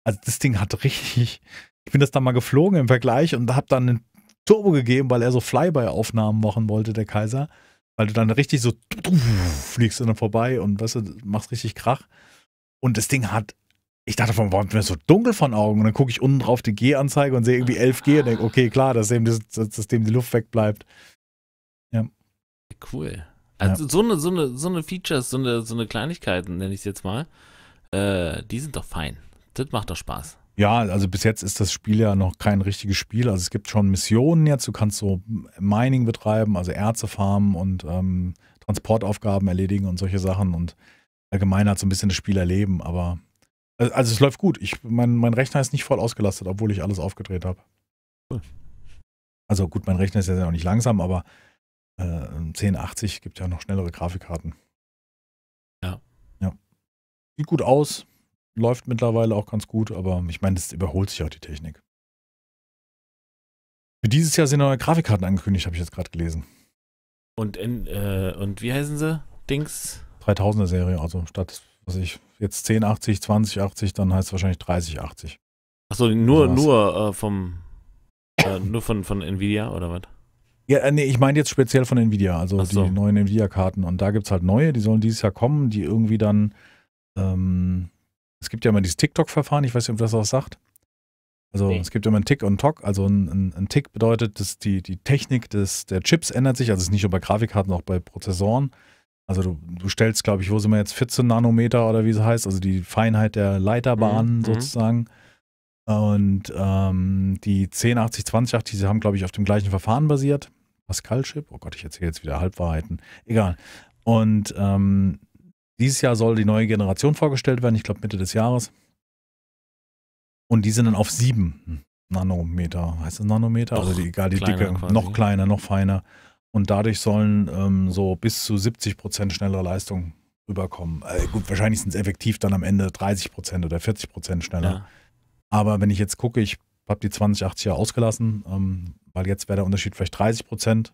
Also das Ding hat richtig, ich bin das dann mal geflogen im Vergleich und hab dann einen Turbo gegeben, weil er so Flyby-Aufnahmen machen wollte, der Kaiser. Weil du dann richtig so fliegst und dann vorbei und weißt du, machst richtig Krach. Und das Ding hat, ich dachte von, warum mir so dunkel von Augen? Und dann gucke ich unten drauf die G-Anzeige und sehe irgendwie 11G ah. und denke, okay, klar, dass dem, dass dem die Luft wegbleibt cool. Also ja. so eine, so eine, so eine Features, so eine, so eine Kleinigkeiten, nenne ich es jetzt mal, äh, die sind doch fein. Das macht doch Spaß. Ja, also bis jetzt ist das Spiel ja noch kein richtiges Spiel. Also es gibt schon Missionen jetzt. Du kannst so Mining betreiben, also Erze farmen und ähm, Transportaufgaben erledigen und solche Sachen. Und allgemein halt so ein bisschen das Spiel erleben. Aber äh, also es läuft gut. Ich, mein, mein Rechner ist nicht voll ausgelastet, obwohl ich alles aufgedreht habe. Cool. Also gut, mein Rechner ist ja auch nicht langsam, aber 1080 äh, gibt ja noch schnellere Grafikkarten. Ja. Ja. Sieht gut aus, läuft mittlerweile auch ganz gut, aber ich meine, das überholt sich auch die Technik. Für dieses Jahr sind neue Grafikkarten angekündigt, habe ich jetzt gerade gelesen. Und, in, äh, und wie heißen sie? Dings? 3000er Serie, also statt was ich jetzt 1080, 2080, dann heißt es wahrscheinlich 3080. Achso, nur, also nur äh, vom äh, nur von, von Nvidia oder was? Ja, äh, nee, ich meine jetzt speziell von Nvidia, also so. die neuen Nvidia-Karten. Und da gibt es halt neue, die sollen dieses Jahr kommen, die irgendwie dann. Ähm, es gibt ja immer dieses TikTok-Verfahren, ich weiß nicht, ob das auch sagt. Also nee. es gibt immer einen Tick und Tock. Also ein, ein, ein, Tick bedeutet, dass die, die Technik des, der Chips ändert sich. Also es ist nicht nur bei Grafikkarten, auch bei Prozessoren. Also du, du stellst, glaube ich, wo sind wir jetzt, 14 Nanometer oder wie es heißt, also die Feinheit der Leiterbahnen mhm. mhm. sozusagen. Mhm und ähm, die 1080, 2080, die haben, glaube ich, auf dem gleichen Verfahren basiert. Pascal-Chip. Oh Gott, ich erzähle jetzt wieder Halbwahrheiten. Egal. Und ähm, dieses Jahr soll die neue Generation vorgestellt werden, ich glaube Mitte des Jahres. Und die sind dann auf 7 Nanometer. Heißt das Nanometer? Noch also die, egal, die dicke, quasi. noch kleiner, noch feiner. Und dadurch sollen ähm, so bis zu 70 Prozent schnellere Leistung rüberkommen. Äh, gut, wahrscheinlich sind es effektiv dann am Ende 30 Prozent oder 40 Prozent schneller. Ja. Aber wenn ich jetzt gucke, ich habe die 2080er ausgelassen, ähm, weil jetzt wäre der Unterschied vielleicht 30 Prozent.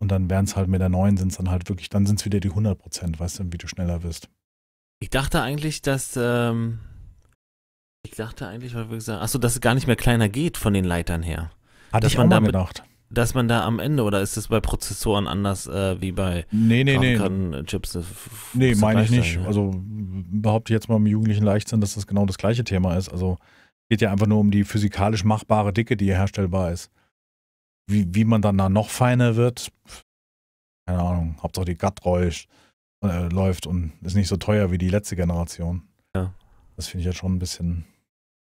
Und dann wären es halt mit der neuen, sind es dann halt wirklich, dann sind es wieder die 100 Prozent, weißt du, wie du schneller wirst. Ich dachte eigentlich, dass, ähm, ich dachte eigentlich, weil wir gesagt haben, achso, dass es gar nicht mehr kleiner geht von den Leitern her. Hatte dass ich auch mal damit, gedacht dass man da am Ende, oder ist das bei Prozessoren anders äh, wie bei nee, nee, nee. Äh, Chips? Äh, nee, meine ich nicht. Ja. Also behaupte ich jetzt mal im jugendlichen Leichtsinn, dass das genau das gleiche Thema ist. Also geht ja einfach nur um die physikalisch machbare Dicke, die herstellbar ist. Wie, wie man dann da noch feiner wird, keine Ahnung, Hauptsache die GATT äh, läuft und ist nicht so teuer wie die letzte Generation. Ja. Das finde ich ja schon ein bisschen.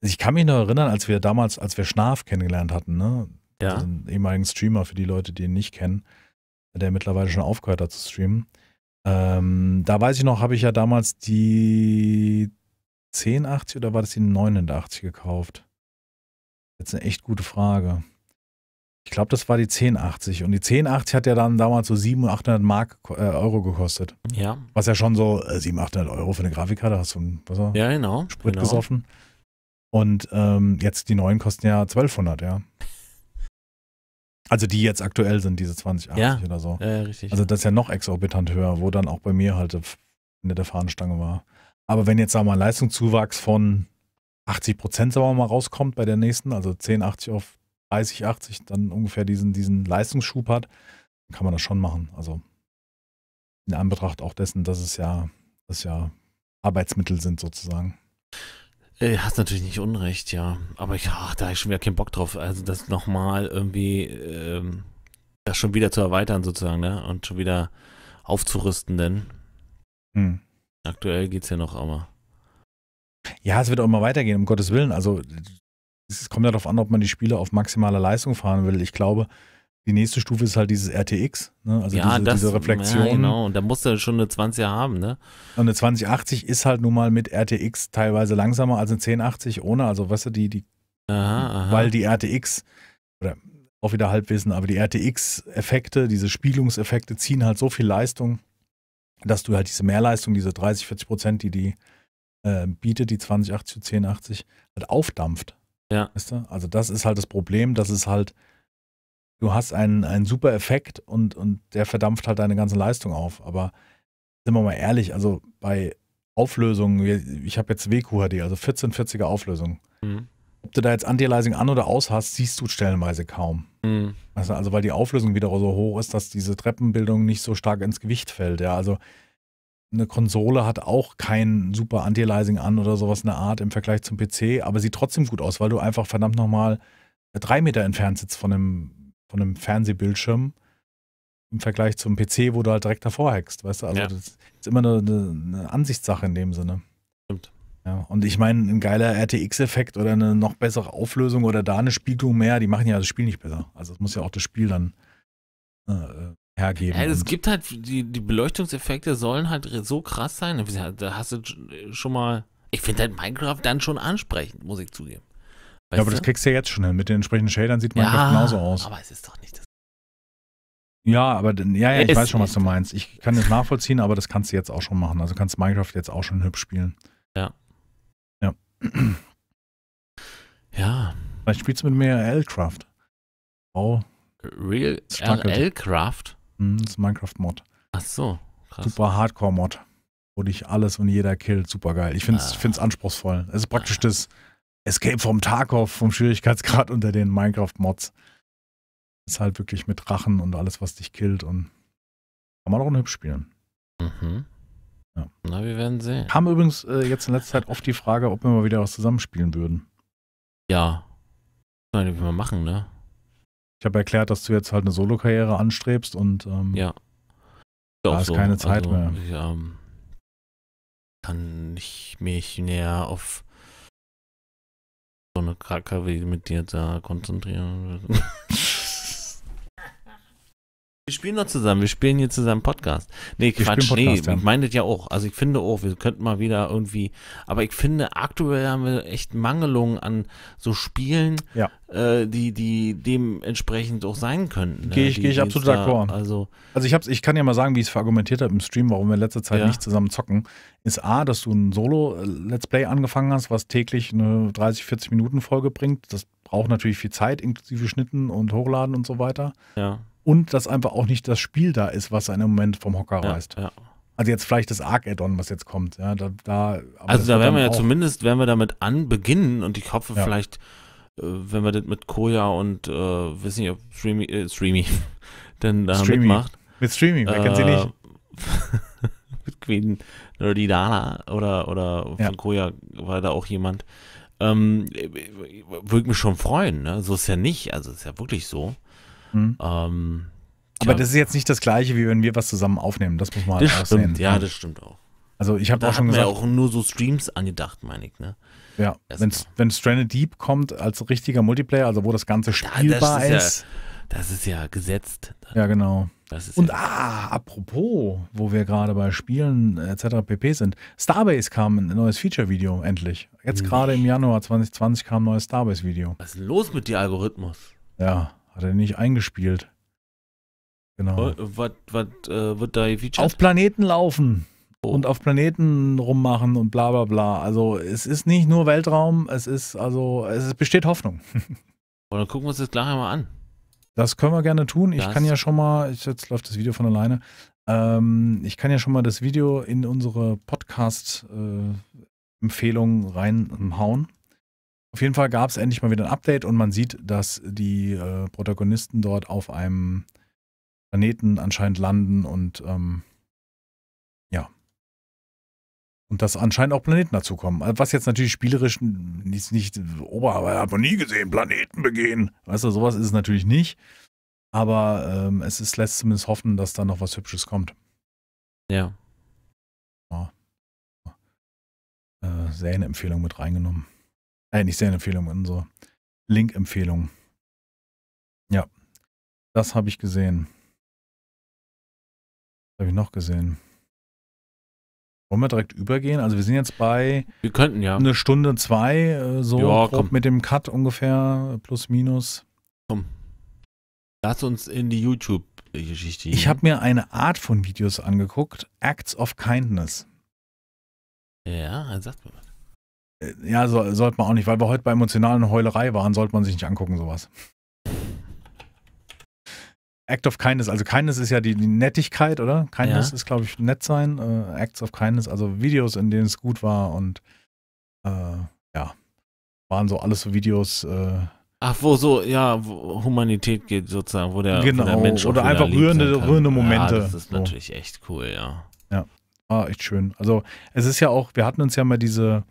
Also, ich kann mich noch erinnern, als wir damals, als wir Schnaf kennengelernt hatten, ne? Ja. Also einen ehemaligen Streamer für die Leute, die ihn nicht kennen, der mittlerweile schon aufgehört hat zu streamen. Ähm, da weiß ich noch, habe ich ja damals die 1080 oder war das die 89 gekauft? Jetzt eine echt gute Frage. Ich glaube, das war die 1080. Und die 1080 hat ja dann damals so 700, 800 Mark, äh, Euro gekostet. Ja. Was ja schon so äh, 700, 800 Euro für eine Grafikkarte hast du, ein, was war? Ja, genau. Sprit genau. gesoffen. Und ähm, jetzt die neuen kosten ja 1200, ja. Also die jetzt aktuell sind, diese 2080 ja. oder so. Ja, ja, richtig. Also das ist ja noch exorbitant höher, wo dann auch bei mir halt Ende der Fahnenstange war. Aber wenn jetzt sagen wir mal Leistungszuwachs von 80 Prozent, sagen wir mal, rauskommt bei der nächsten, also 1080 auf 3080, dann ungefähr diesen, diesen Leistungsschub hat, dann kann man das schon machen. Also in Anbetracht auch dessen, dass es ja, dass ja Arbeitsmittel sind sozusagen. Äh, hast natürlich nicht Unrecht, ja. Aber ich, ach, da habe ich schon wieder keinen Bock drauf. Also das nochmal irgendwie, ähm, das schon wieder zu erweitern sozusagen, ne? Und schon wieder aufzurüsten, denn hm. aktuell es ja noch, aber. Ja, es wird auch immer weitergehen, um Gottes Willen. Also es kommt ja darauf an, ob man die Spiele auf maximale Leistung fahren will. Ich glaube, die nächste Stufe ist halt dieses RTX, ne? also ja, diese, das, diese Reflexion. Ja, genau, und da musst du schon eine 20er haben. Ne? Und eine 2080 ist halt nun mal mit RTX teilweise langsamer als eine 1080 ohne, also weißt du, die, die aha, aha. weil die RTX, oder auch wieder Halbwissen, aber die RTX-Effekte, diese Spiegelungseffekte ziehen halt so viel Leistung, dass du halt diese Mehrleistung, diese 30, 40 Prozent, die die äh, bietet, die 2080 zu 1080, halt aufdampft. Ja. Weißt du? Also das ist halt das Problem, dass es halt du hast einen, einen super Effekt und, und der verdampft halt deine ganze Leistung auf. Aber sind wir mal ehrlich, also bei Auflösungen, ich habe jetzt WQHD, also 1440er Auflösung. Mhm. Ob du da jetzt Anti-Aliasing an oder aus hast, siehst du stellenweise kaum. Mhm. Also, also weil die Auflösung wieder so hoch ist, dass diese Treppenbildung nicht so stark ins Gewicht fällt. Ja, also eine Konsole hat auch kein super Anti-Aliasing an oder sowas in der Art im Vergleich zum PC, aber sieht trotzdem gut aus, weil du einfach verdammt nochmal drei Meter entfernt sitzt von einem von einem Fernsehbildschirm im Vergleich zum PC, wo du halt direkt davor hackst, weißt du? Also ja. das ist immer eine, eine, Ansichtssache in dem Sinne. Stimmt. Ja, und ich meine, ein geiler RTX-Effekt oder eine noch bessere Auflösung oder da eine Spiegelung mehr, die machen ja das Spiel nicht besser. Also es muss ja auch das Spiel dann äh, hergeben. Ja, es gibt halt, die, die Beleuchtungseffekte sollen halt so krass sein. Da hast du schon mal, ich finde halt Minecraft dann schon ansprechend, muss ich zugeben ja, aber du? das kriegst du ja jetzt schon hin. Mit den entsprechenden Shadern sieht man ja, genauso aus. Aber es ist doch nicht das. Ja, aber ja, ja ich es weiß schon, was du meinst. Ich kann das nachvollziehen, aber das kannst du jetzt auch schon machen. Also kannst Minecraft jetzt auch schon hübsch spielen. Ja. Ja. Ja. Vielleicht spielst du mit mehr L-Craft. Oh. Real l craft Mhm, das ist Minecraft-Mod. Ach so. Krass. Super Hardcore-Mod. Wo dich alles und jeder killt. Super geil. Ich finde es ah. anspruchsvoll. Es ist praktisch ah. das Escape vom Tarkov, vom Schwierigkeitsgrad unter den Minecraft-Mods. Ist halt wirklich mit Drachen und alles, was dich killt und kann man auch ein hübsch spielen. Mhm. Ja. Na, wir werden sehen. Haben übrigens äh, jetzt in letzter Zeit oft die Frage, ob wir mal wieder was zusammenspielen würden. Ja. Ich meine, wie wir machen, ne? Ich habe erklärt, dass du jetzt halt eine Solo-Karriere anstrebst und ähm, ja. da ist so. keine Zeit also, mehr. Ich ähm, kann ich mich näher auf so eine wie mit dir da konzentrieren. würde. Wir spielen doch zusammen, wir spielen hier zusammen Podcast. Nee, Quatsch, Podcast, nee, ja. ich meine das ja auch. Also ich finde auch, wir könnten mal wieder irgendwie, aber ich finde, aktuell haben wir echt Mangelungen an so Spielen, ja. äh, die, die dementsprechend auch sein könnten. Gehe ne? ich, geh ich absolut d'accord. Also, also ich, hab's, ich kann ja mal sagen, wie ich es verargumentiert habe im Stream, warum wir in letzter Zeit ja. nicht zusammen zocken, ist A, dass du ein Solo-Let's äh, Play angefangen hast, was täglich eine 30, 40 Minuten Folge bringt. Das braucht natürlich viel Zeit, inklusive Schnitten und Hochladen und so weiter. Ja und dass einfach auch nicht das Spiel da ist, was einen im Moment vom Hocker ja, reißt. Ja. Also jetzt vielleicht das Arc-Add-on, was jetzt kommt. Ja, da, da also da werden wir ja zumindest, werden wir damit anbeginnen und ich hoffe ja. vielleicht, äh, wenn wir das mit Koya und äh, wissen nicht, ob Streamy, äh, Streamy denn da Streamy. mitmacht. Mit Streamy, wer äh, kennt sie nicht? Äh, mit Queen Nerdy Dana oder, oder von ja. Koya war da auch jemand. Ähm, äh, würde mich schon freuen, ne? So ist ja nicht, also ist ja wirklich so. Mhm. Ähm, aber das ist jetzt nicht das Gleiche, wie wenn wir was zusammen aufnehmen. Das muss man das halt stimmt, Ja, ne? das stimmt auch. Also ich habe auch schon gesagt. Ja auch nur so Streams angedacht, meine ich, ne? Ja, wenn, wenn Stranded Deep kommt als richtiger Multiplayer, also wo das Ganze spielbar da, das ist, ist. Ja, das ist ja gesetzt. Ja, genau. Und ja ah, apropos, wo wir gerade bei Spielen äh, etc. pp sind. Starbase kam ein neues Feature-Video, endlich. Jetzt hm. gerade im Januar 2020 kam ein neues Starbase-Video. Was ist los mit dir, Algorithmus? Ja. Hat er nicht eingespielt. Genau. Was, äh, wird da gefeatured? Auf Planeten laufen oh. und auf Planeten rummachen und bla bla bla. Also es ist nicht nur Weltraum, es ist also, es besteht Hoffnung. Und oh, dann gucken wir uns das gleich einmal an. Das können wir gerne tun. Ich das kann ja schon mal, jetzt läuft das Video von alleine. Ähm, ich kann ja schon mal das Video in unsere podcast äh, empfehlung äh, reinhauen. Auf jeden Fall gab es endlich mal wieder ein Update und man sieht, dass die äh, Protagonisten dort auf einem Planeten anscheinend landen und ähm, ja. Und dass anscheinend auch Planeten dazukommen. Äh, was jetzt natürlich spielerisch nicht, nicht ober, aber habe noch nie gesehen, Planeten begehen. Weißt du, sowas ist es natürlich nicht. Aber ähm, es ist, lässt zumindest hoffen, dass da noch was Hübsches kommt. Ja. ja. Äh, Serienempfehlung mit reingenommen. Äh, nicht Empfehlung, unsere Link-Empfehlung. Ja, das habe ich gesehen. Was habe ich noch gesehen? Wollen wir direkt übergehen? Also wir sind jetzt bei wir könnten ja eine Stunde zwei äh, so ja, komm. mit dem Cut ungefähr plus minus. Komm, lass uns in die YouTube-Geschichte. Ich habe mir eine Art von Videos angeguckt, Acts of Kindness. Ja, sagt mir was. Äh, ja, so, sollte man auch nicht, weil wir heute bei emotionalen Heulerei waren, sollte man sich nicht angucken, sowas. Act of Kindness, also Kindness ist ja die, die Nettigkeit, oder? Kindness ja. ist, glaube ich, nett sein. Äh, Acts of Kindness, also Videos, in denen es gut war und äh, ja, waren so alles so Videos. Äh, Ach, wo so, ja, wo Humanität geht sozusagen, wo der, genau, wo der Mensch Oder einfach rührende, rührende Momente. Ja, das ist so. natürlich echt cool, ja. Ja, war echt schön. Also, es ist ja auch, wir hatten uns ja mal diese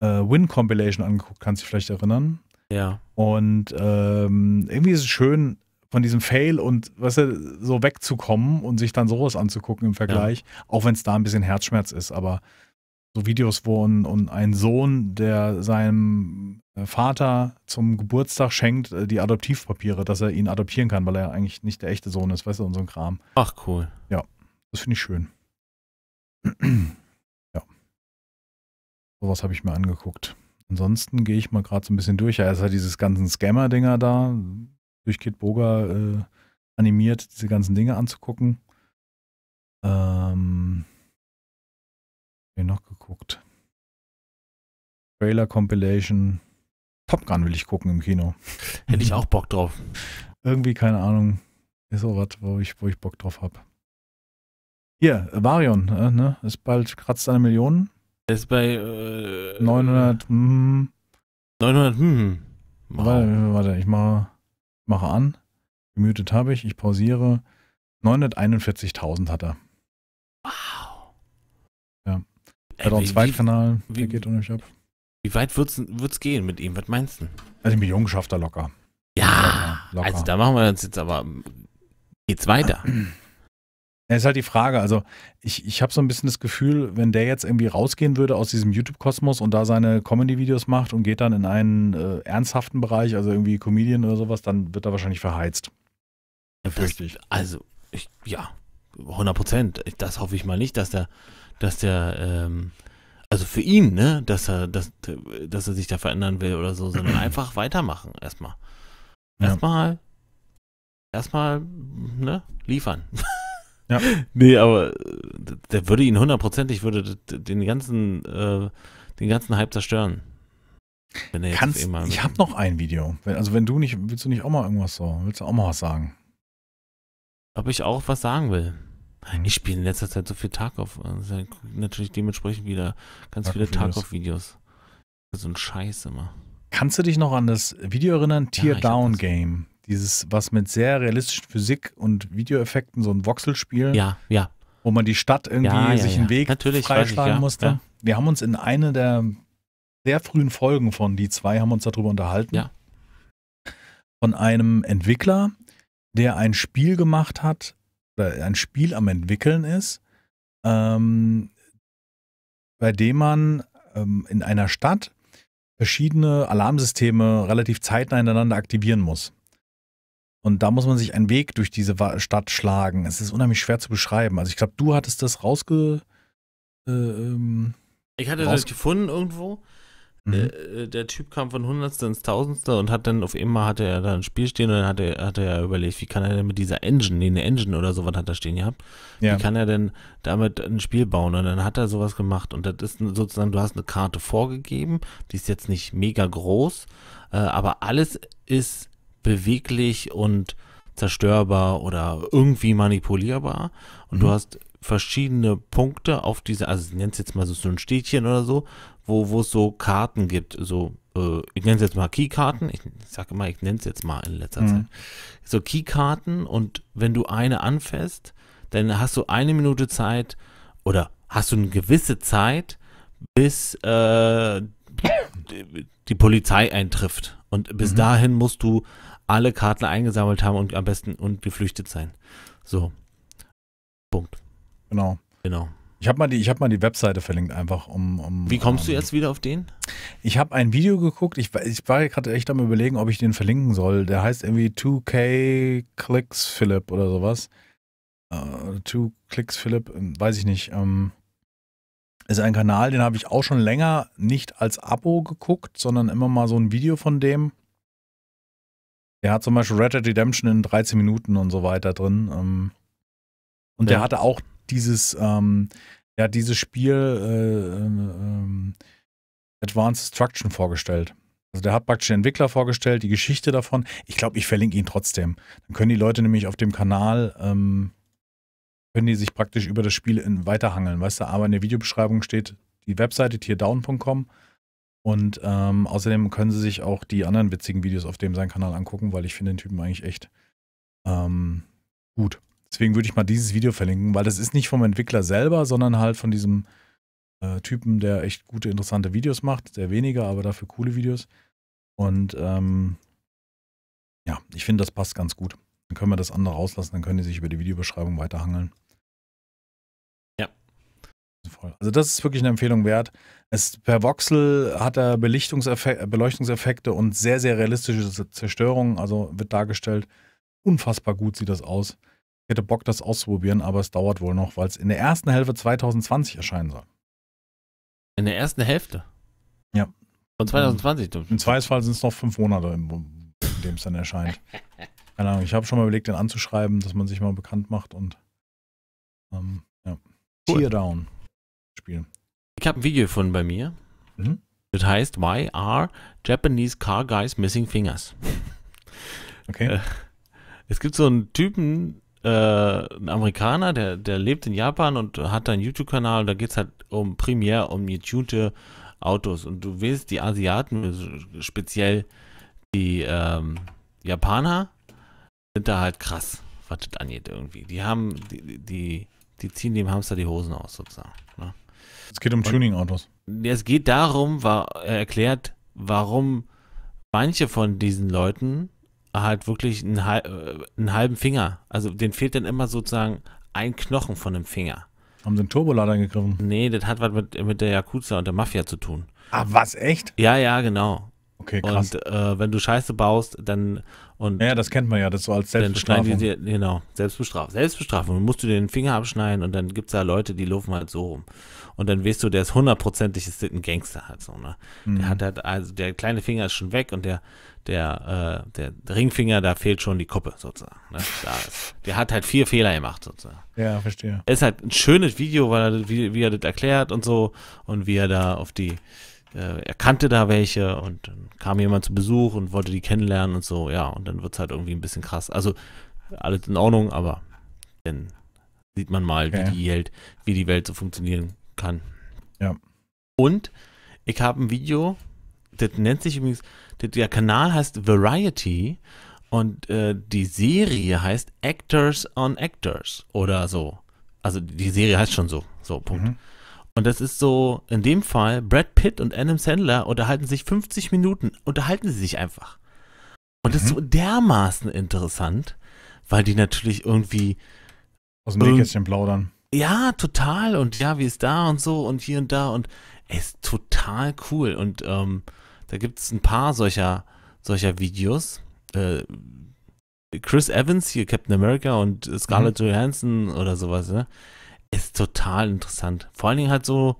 äh, Win-Compilation angeguckt, kannst du dich vielleicht erinnern. Ja. Und ähm, irgendwie ist es schön, von diesem Fail und weißt du, so wegzukommen und sich dann sowas anzugucken im Vergleich, ja. auch wenn es da ein bisschen Herzschmerz ist, aber so Videos, wo ein, und ein Sohn, der seinem äh, Vater zum Geburtstag schenkt, äh, die Adoptivpapiere, dass er ihn adoptieren kann, weil er eigentlich nicht der echte Sohn ist, weißt du, und so ein Kram. Ach cool. Ja, das finde ich schön. Sowas habe ich mir angeguckt. Ansonsten gehe ich mal gerade so ein bisschen durch. Ja, ist halt dieses ganzen Scammer-Dinger da, durch Kid Boga äh, animiert, diese ganzen Dinge anzugucken. Ähm, hab ich noch geguckt. Trailer Compilation. Top Gun will ich gucken im Kino. Hätte ich auch Bock drauf. Irgendwie, keine Ahnung. Ist so was, wo ich, wo ich Bock drauf habe. Hier, Varion, äh, ne? Ist bald kratzt eine Million. Ist bei äh, 900. hm. 900. hm. Warte, warte, ich mache, mache an. Gemütet habe ich, ich pausiere. 941.000 hat er. Wow. Ja. Hat äh, auch einen Zweitkanal, wie, der geht ohne mich ab. Wie weit wird es gehen mit ihm? Was meinst du? Also die Millionen schafft er locker. Ja, locker, locker. also da machen wir uns jetzt aber, geht's weiter. Ja, ist halt die Frage. Also, ich, ich habe so ein bisschen das Gefühl, wenn der jetzt irgendwie rausgehen würde aus diesem YouTube-Kosmos und da seine Comedy-Videos macht und geht dann in einen äh, ernsthaften Bereich, also irgendwie Comedian oder sowas, dann wird er wahrscheinlich verheizt. Fürchte ich. Also, ich, ja, 100 Prozent. Das hoffe ich mal nicht, dass der, dass der, ähm, also für ihn, ne, dass er, dass, dass er sich da verändern will oder so, sondern einfach weitermachen erstmal. Erstmal, ja. erstmal, ne, liefern. Ja. Nee, aber äh, der würde ihn hundertprozentig, würde den ganzen, äh, den ganzen Hype zerstören. Kannst, eh ich habe noch ein Video. also wenn du nicht, willst du nicht auch mal irgendwas so, willst du auch mal was sagen? Ob ich auch was sagen will? Hm. Ich spiele in letzter Zeit so viel Tarkov. Also äh, natürlich dementsprechend wieder ganz Tarkov viele Tarkov-Videos. So ein Scheiß immer. Kannst du dich noch an das Video erinnern? Tear ja, Down Game. Dieses, was mit sehr realistischen Physik und Videoeffekten, so ein Voxelspiel. Ja, ja. Wo man die Stadt irgendwie ja, sich ja. einen Weg Natürlich, freischlagen ich, musste. Wir haben uns in einer der sehr frühen Folgen von Die zwei haben uns darüber unterhalten. Ja. Von einem Entwickler, der ein Spiel gemacht hat, oder ein Spiel am entwickeln ist, ähm, bei dem man ähm, in einer Stadt verschiedene Alarmsysteme relativ zeitnah ineinander aktivieren muss. Und da muss man sich einen Weg durch diese Stadt schlagen. Es ist unheimlich schwer zu beschreiben. Also ich glaube, du hattest das rausge... Äh, ähm, ich hatte das gefunden irgendwo. Mhm. Äh, äh, der Typ kam von Hundertste ins Tausendste und hat dann auf einmal hatte er da ein Spiel stehen und dann hat er, hat er überlegt, wie kann er denn mit dieser Engine, nee, eine Engine oder sowas hat er stehen gehabt, ja. wie kann er denn damit ein Spiel bauen? Und dann hat er sowas gemacht und das ist sozusagen, du hast eine Karte vorgegeben, die ist jetzt nicht mega groß, äh, aber alles ist beweglich und zerstörbar oder irgendwie manipulierbar. Und mhm. du hast verschiedene Punkte auf dieser, also ich nenne es jetzt mal so, so ein Städtchen oder so, wo, wo es so Karten gibt, so äh, ich nenne es jetzt mal Keykarten, ich sage immer, ich nenne es jetzt mal in letzter mhm. Zeit, so Keykarten und wenn du eine anfährst, dann hast du eine Minute Zeit oder hast du eine gewisse Zeit, bis äh, die Polizei eintrifft. Und bis mhm. dahin musst du alle Karten eingesammelt haben und am besten und geflüchtet sein. So. Punkt. Genau. Genau. Ich habe mal, die, hab mal die Webseite verlinkt, einfach um. um Wie kommst um, du ähm, jetzt wieder auf den? Ich habe ein Video geguckt. Ich, ich war gerade echt am Überlegen, ob ich den verlinken soll. Der heißt irgendwie 2K Clicks Philip oder sowas. Uh, äh, 2 Clicks Philip, ähm, weiß ich nicht. Um, ähm, ist ein Kanal, den habe ich auch schon länger nicht als Abo geguckt, sondern immer mal so ein Video von dem. Der hat zum Beispiel Red Dead Redemption in 13 Minuten und so weiter drin. Ähm, und ja. der hatte auch dieses, ähm, der hat dieses Spiel äh, ähm, ähm, Advanced Destruction vorgestellt. Also der hat praktisch den Entwickler vorgestellt, die Geschichte davon. Ich glaube, ich verlinke ihn trotzdem. Dann können die Leute nämlich auf dem Kanal, ähm, können die sich praktisch über das Spiel in, weiterhangeln. Weißt du, aber in der Videobeschreibung steht die Webseite tierdown.com und ähm, außerdem können Sie sich auch die anderen witzigen Videos auf dem seinen Kanal angucken, weil ich finde den Typen eigentlich echt ähm, gut. Deswegen würde ich mal dieses Video verlinken, weil das ist nicht vom Entwickler selber, sondern halt von diesem äh, Typen, der echt gute, interessante Videos macht. Sehr weniger, aber dafür coole Videos. Und ähm, ja, ich finde, das passt ganz gut. Dann können wir das andere rauslassen, dann können die sich über die Videobeschreibung weiterhangeln voll. Also das ist wirklich eine Empfehlung wert. Es, per Voxel hat er Beleuchtungseffekte und sehr, sehr realistische Zerstörungen, also wird dargestellt. Unfassbar gut sieht das aus. Ich hätte Bock, das auszuprobieren, aber es dauert wohl noch, weil es in der ersten Hälfte 2020 erscheinen soll. In der ersten Hälfte? Ja. Von 2020? Im, im Zweifelsfall sind es noch fünf Monate, in dem es dann erscheint. Keine Ahnung, ich habe schon mal überlegt, den anzuschreiben, dass man sich mal bekannt macht und ähm, ja. Cool. Teardown spielen. Ich habe ein Video gefunden bei mir. Mhm. Das heißt, Why are Japanese Car Guys Missing Fingers? Okay. Äh, es gibt so einen Typen, äh, einen Amerikaner, der, der lebt in Japan und hat da einen YouTube-Kanal. Da geht es halt um primär um getunte Autos. Und du willst die Asiaten, also speziell die ähm, Japaner, sind da halt krass, was das angeht irgendwie. Die haben, die, die, die ziehen dem Hamster die Hosen aus sozusagen. Ne? Es geht um Tuning-Autos. Es geht darum, war äh, erklärt, warum manche von diesen Leuten halt wirklich einen, äh, einen, halben Finger, also denen fehlt dann immer sozusagen ein Knochen von dem Finger. Haben sie einen Turbolader angegriffen? Nee, das hat was mit, mit der Yakuza und der Mafia zu tun. Ah, was, echt? Ja, ja, genau. Okay, krass. Und äh, wenn du Scheiße baust, dann und ja, das kennt man ja, das so als Selbstbestrafung. Dann schneiden die genau, Selbstbestrafung. Selbstbestrafung. Dann musst du dir den Finger abschneiden und dann gibt es da Leute, die laufen halt so rum und dann weißt du, der ist hundertprozentig ein Gangster halt so, ne? Mhm. Der hat halt, also der kleine Finger ist schon weg und der, der, äh, der Ringfinger, da fehlt schon die Kuppe sozusagen. Ne? Da ist, der hat halt vier Fehler gemacht sozusagen. Ja, verstehe. Ist halt ein schönes Video, weil er, wie, wie er das erklärt und so und wie er da auf die, äh, er kannte da welche und dann kam jemand zu Besuch und wollte die kennenlernen und so, ja, und dann wird es halt irgendwie ein bisschen krass. Also alles in Ordnung, aber dann sieht man mal, okay. wie die Welt, wie die Welt so funktionieren kann. Ja. Und ich habe ein Video, das nennt sich übrigens, der Kanal heißt Variety und äh, die Serie heißt Actors on Actors oder so. Also die Serie heißt schon so. So, Punkt. Mhm. Und das ist so, in dem Fall, Brad Pitt und Adam Sandler unterhalten sich 50 Minuten, unterhalten sie sich einfach. Und mhm. das ist mhm. so dermaßen interessant, weil die natürlich irgendwie aus dem Nähkästchen plaudern. Ja, total. Und ja, wie ist da und so und hier und da und es ist total cool. Und ähm, da gibt es ein paar solcher, solcher Videos. Äh, Chris Evans, hier Captain America und Scarlett mhm. Johansson oder sowas, ne? Ist total interessant. Vor allen Dingen halt so,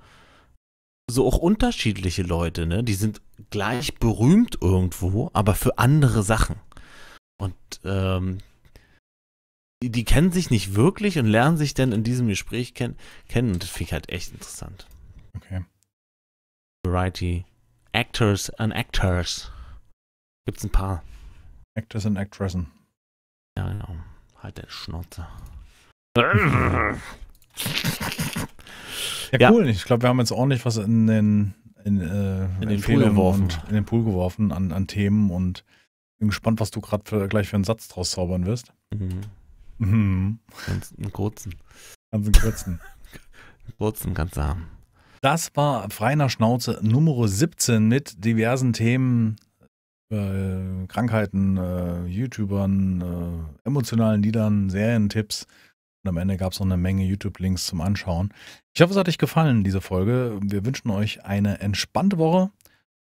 so auch unterschiedliche Leute, ne? Die sind gleich berühmt irgendwo, aber für andere Sachen. Und ähm, die kennen sich nicht wirklich und lernen sich denn in diesem Gespräch ken kennen. Und das finde ich halt echt interessant. Okay. Variety. Actors and Actors. Gibt's ein paar. Actors and Actressen. Ja, genau. Halt der Schnauze. ja, cool. Ja. Ich glaube, wir haben jetzt ordentlich was in den, in, äh, in den Pool geworfen. in den Pool geworfen an, an Themen und bin gespannt, was du gerade gleich für einen Satz draus zaubern wirst. Mhm. Mhm. Ganz einen kurzen. Ganz einen kurzen. kurzen, ganz arm. Das war Freiner Schnauze Nummer 17 mit diversen Themen, äh, Krankheiten, äh, YouTubern, äh, emotionalen Liedern, Serientipps. Und am Ende gab es noch eine Menge YouTube-Links zum Anschauen. Ich hoffe, es hat euch gefallen, diese Folge. Wir wünschen euch eine entspannte Woche.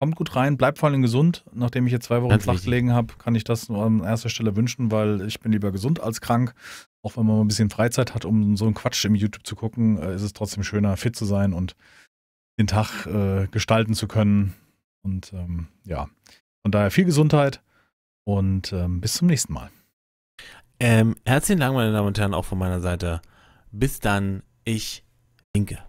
Kommt gut rein, bleibt vor allem gesund. Nachdem ich jetzt zwei Wochen Ganz flach gelegen habe, kann ich das nur an erster Stelle wünschen, weil ich bin lieber gesund als krank. Auch wenn man mal ein bisschen Freizeit hat, um so einen Quatsch im YouTube zu gucken, äh, ist es trotzdem schöner, fit zu sein und den Tag äh, gestalten zu können. Und ähm, ja, von daher viel Gesundheit und ähm, bis zum nächsten Mal. Ähm, herzlichen Dank, meine Damen und Herren, auch von meiner Seite. Bis dann, ich winke.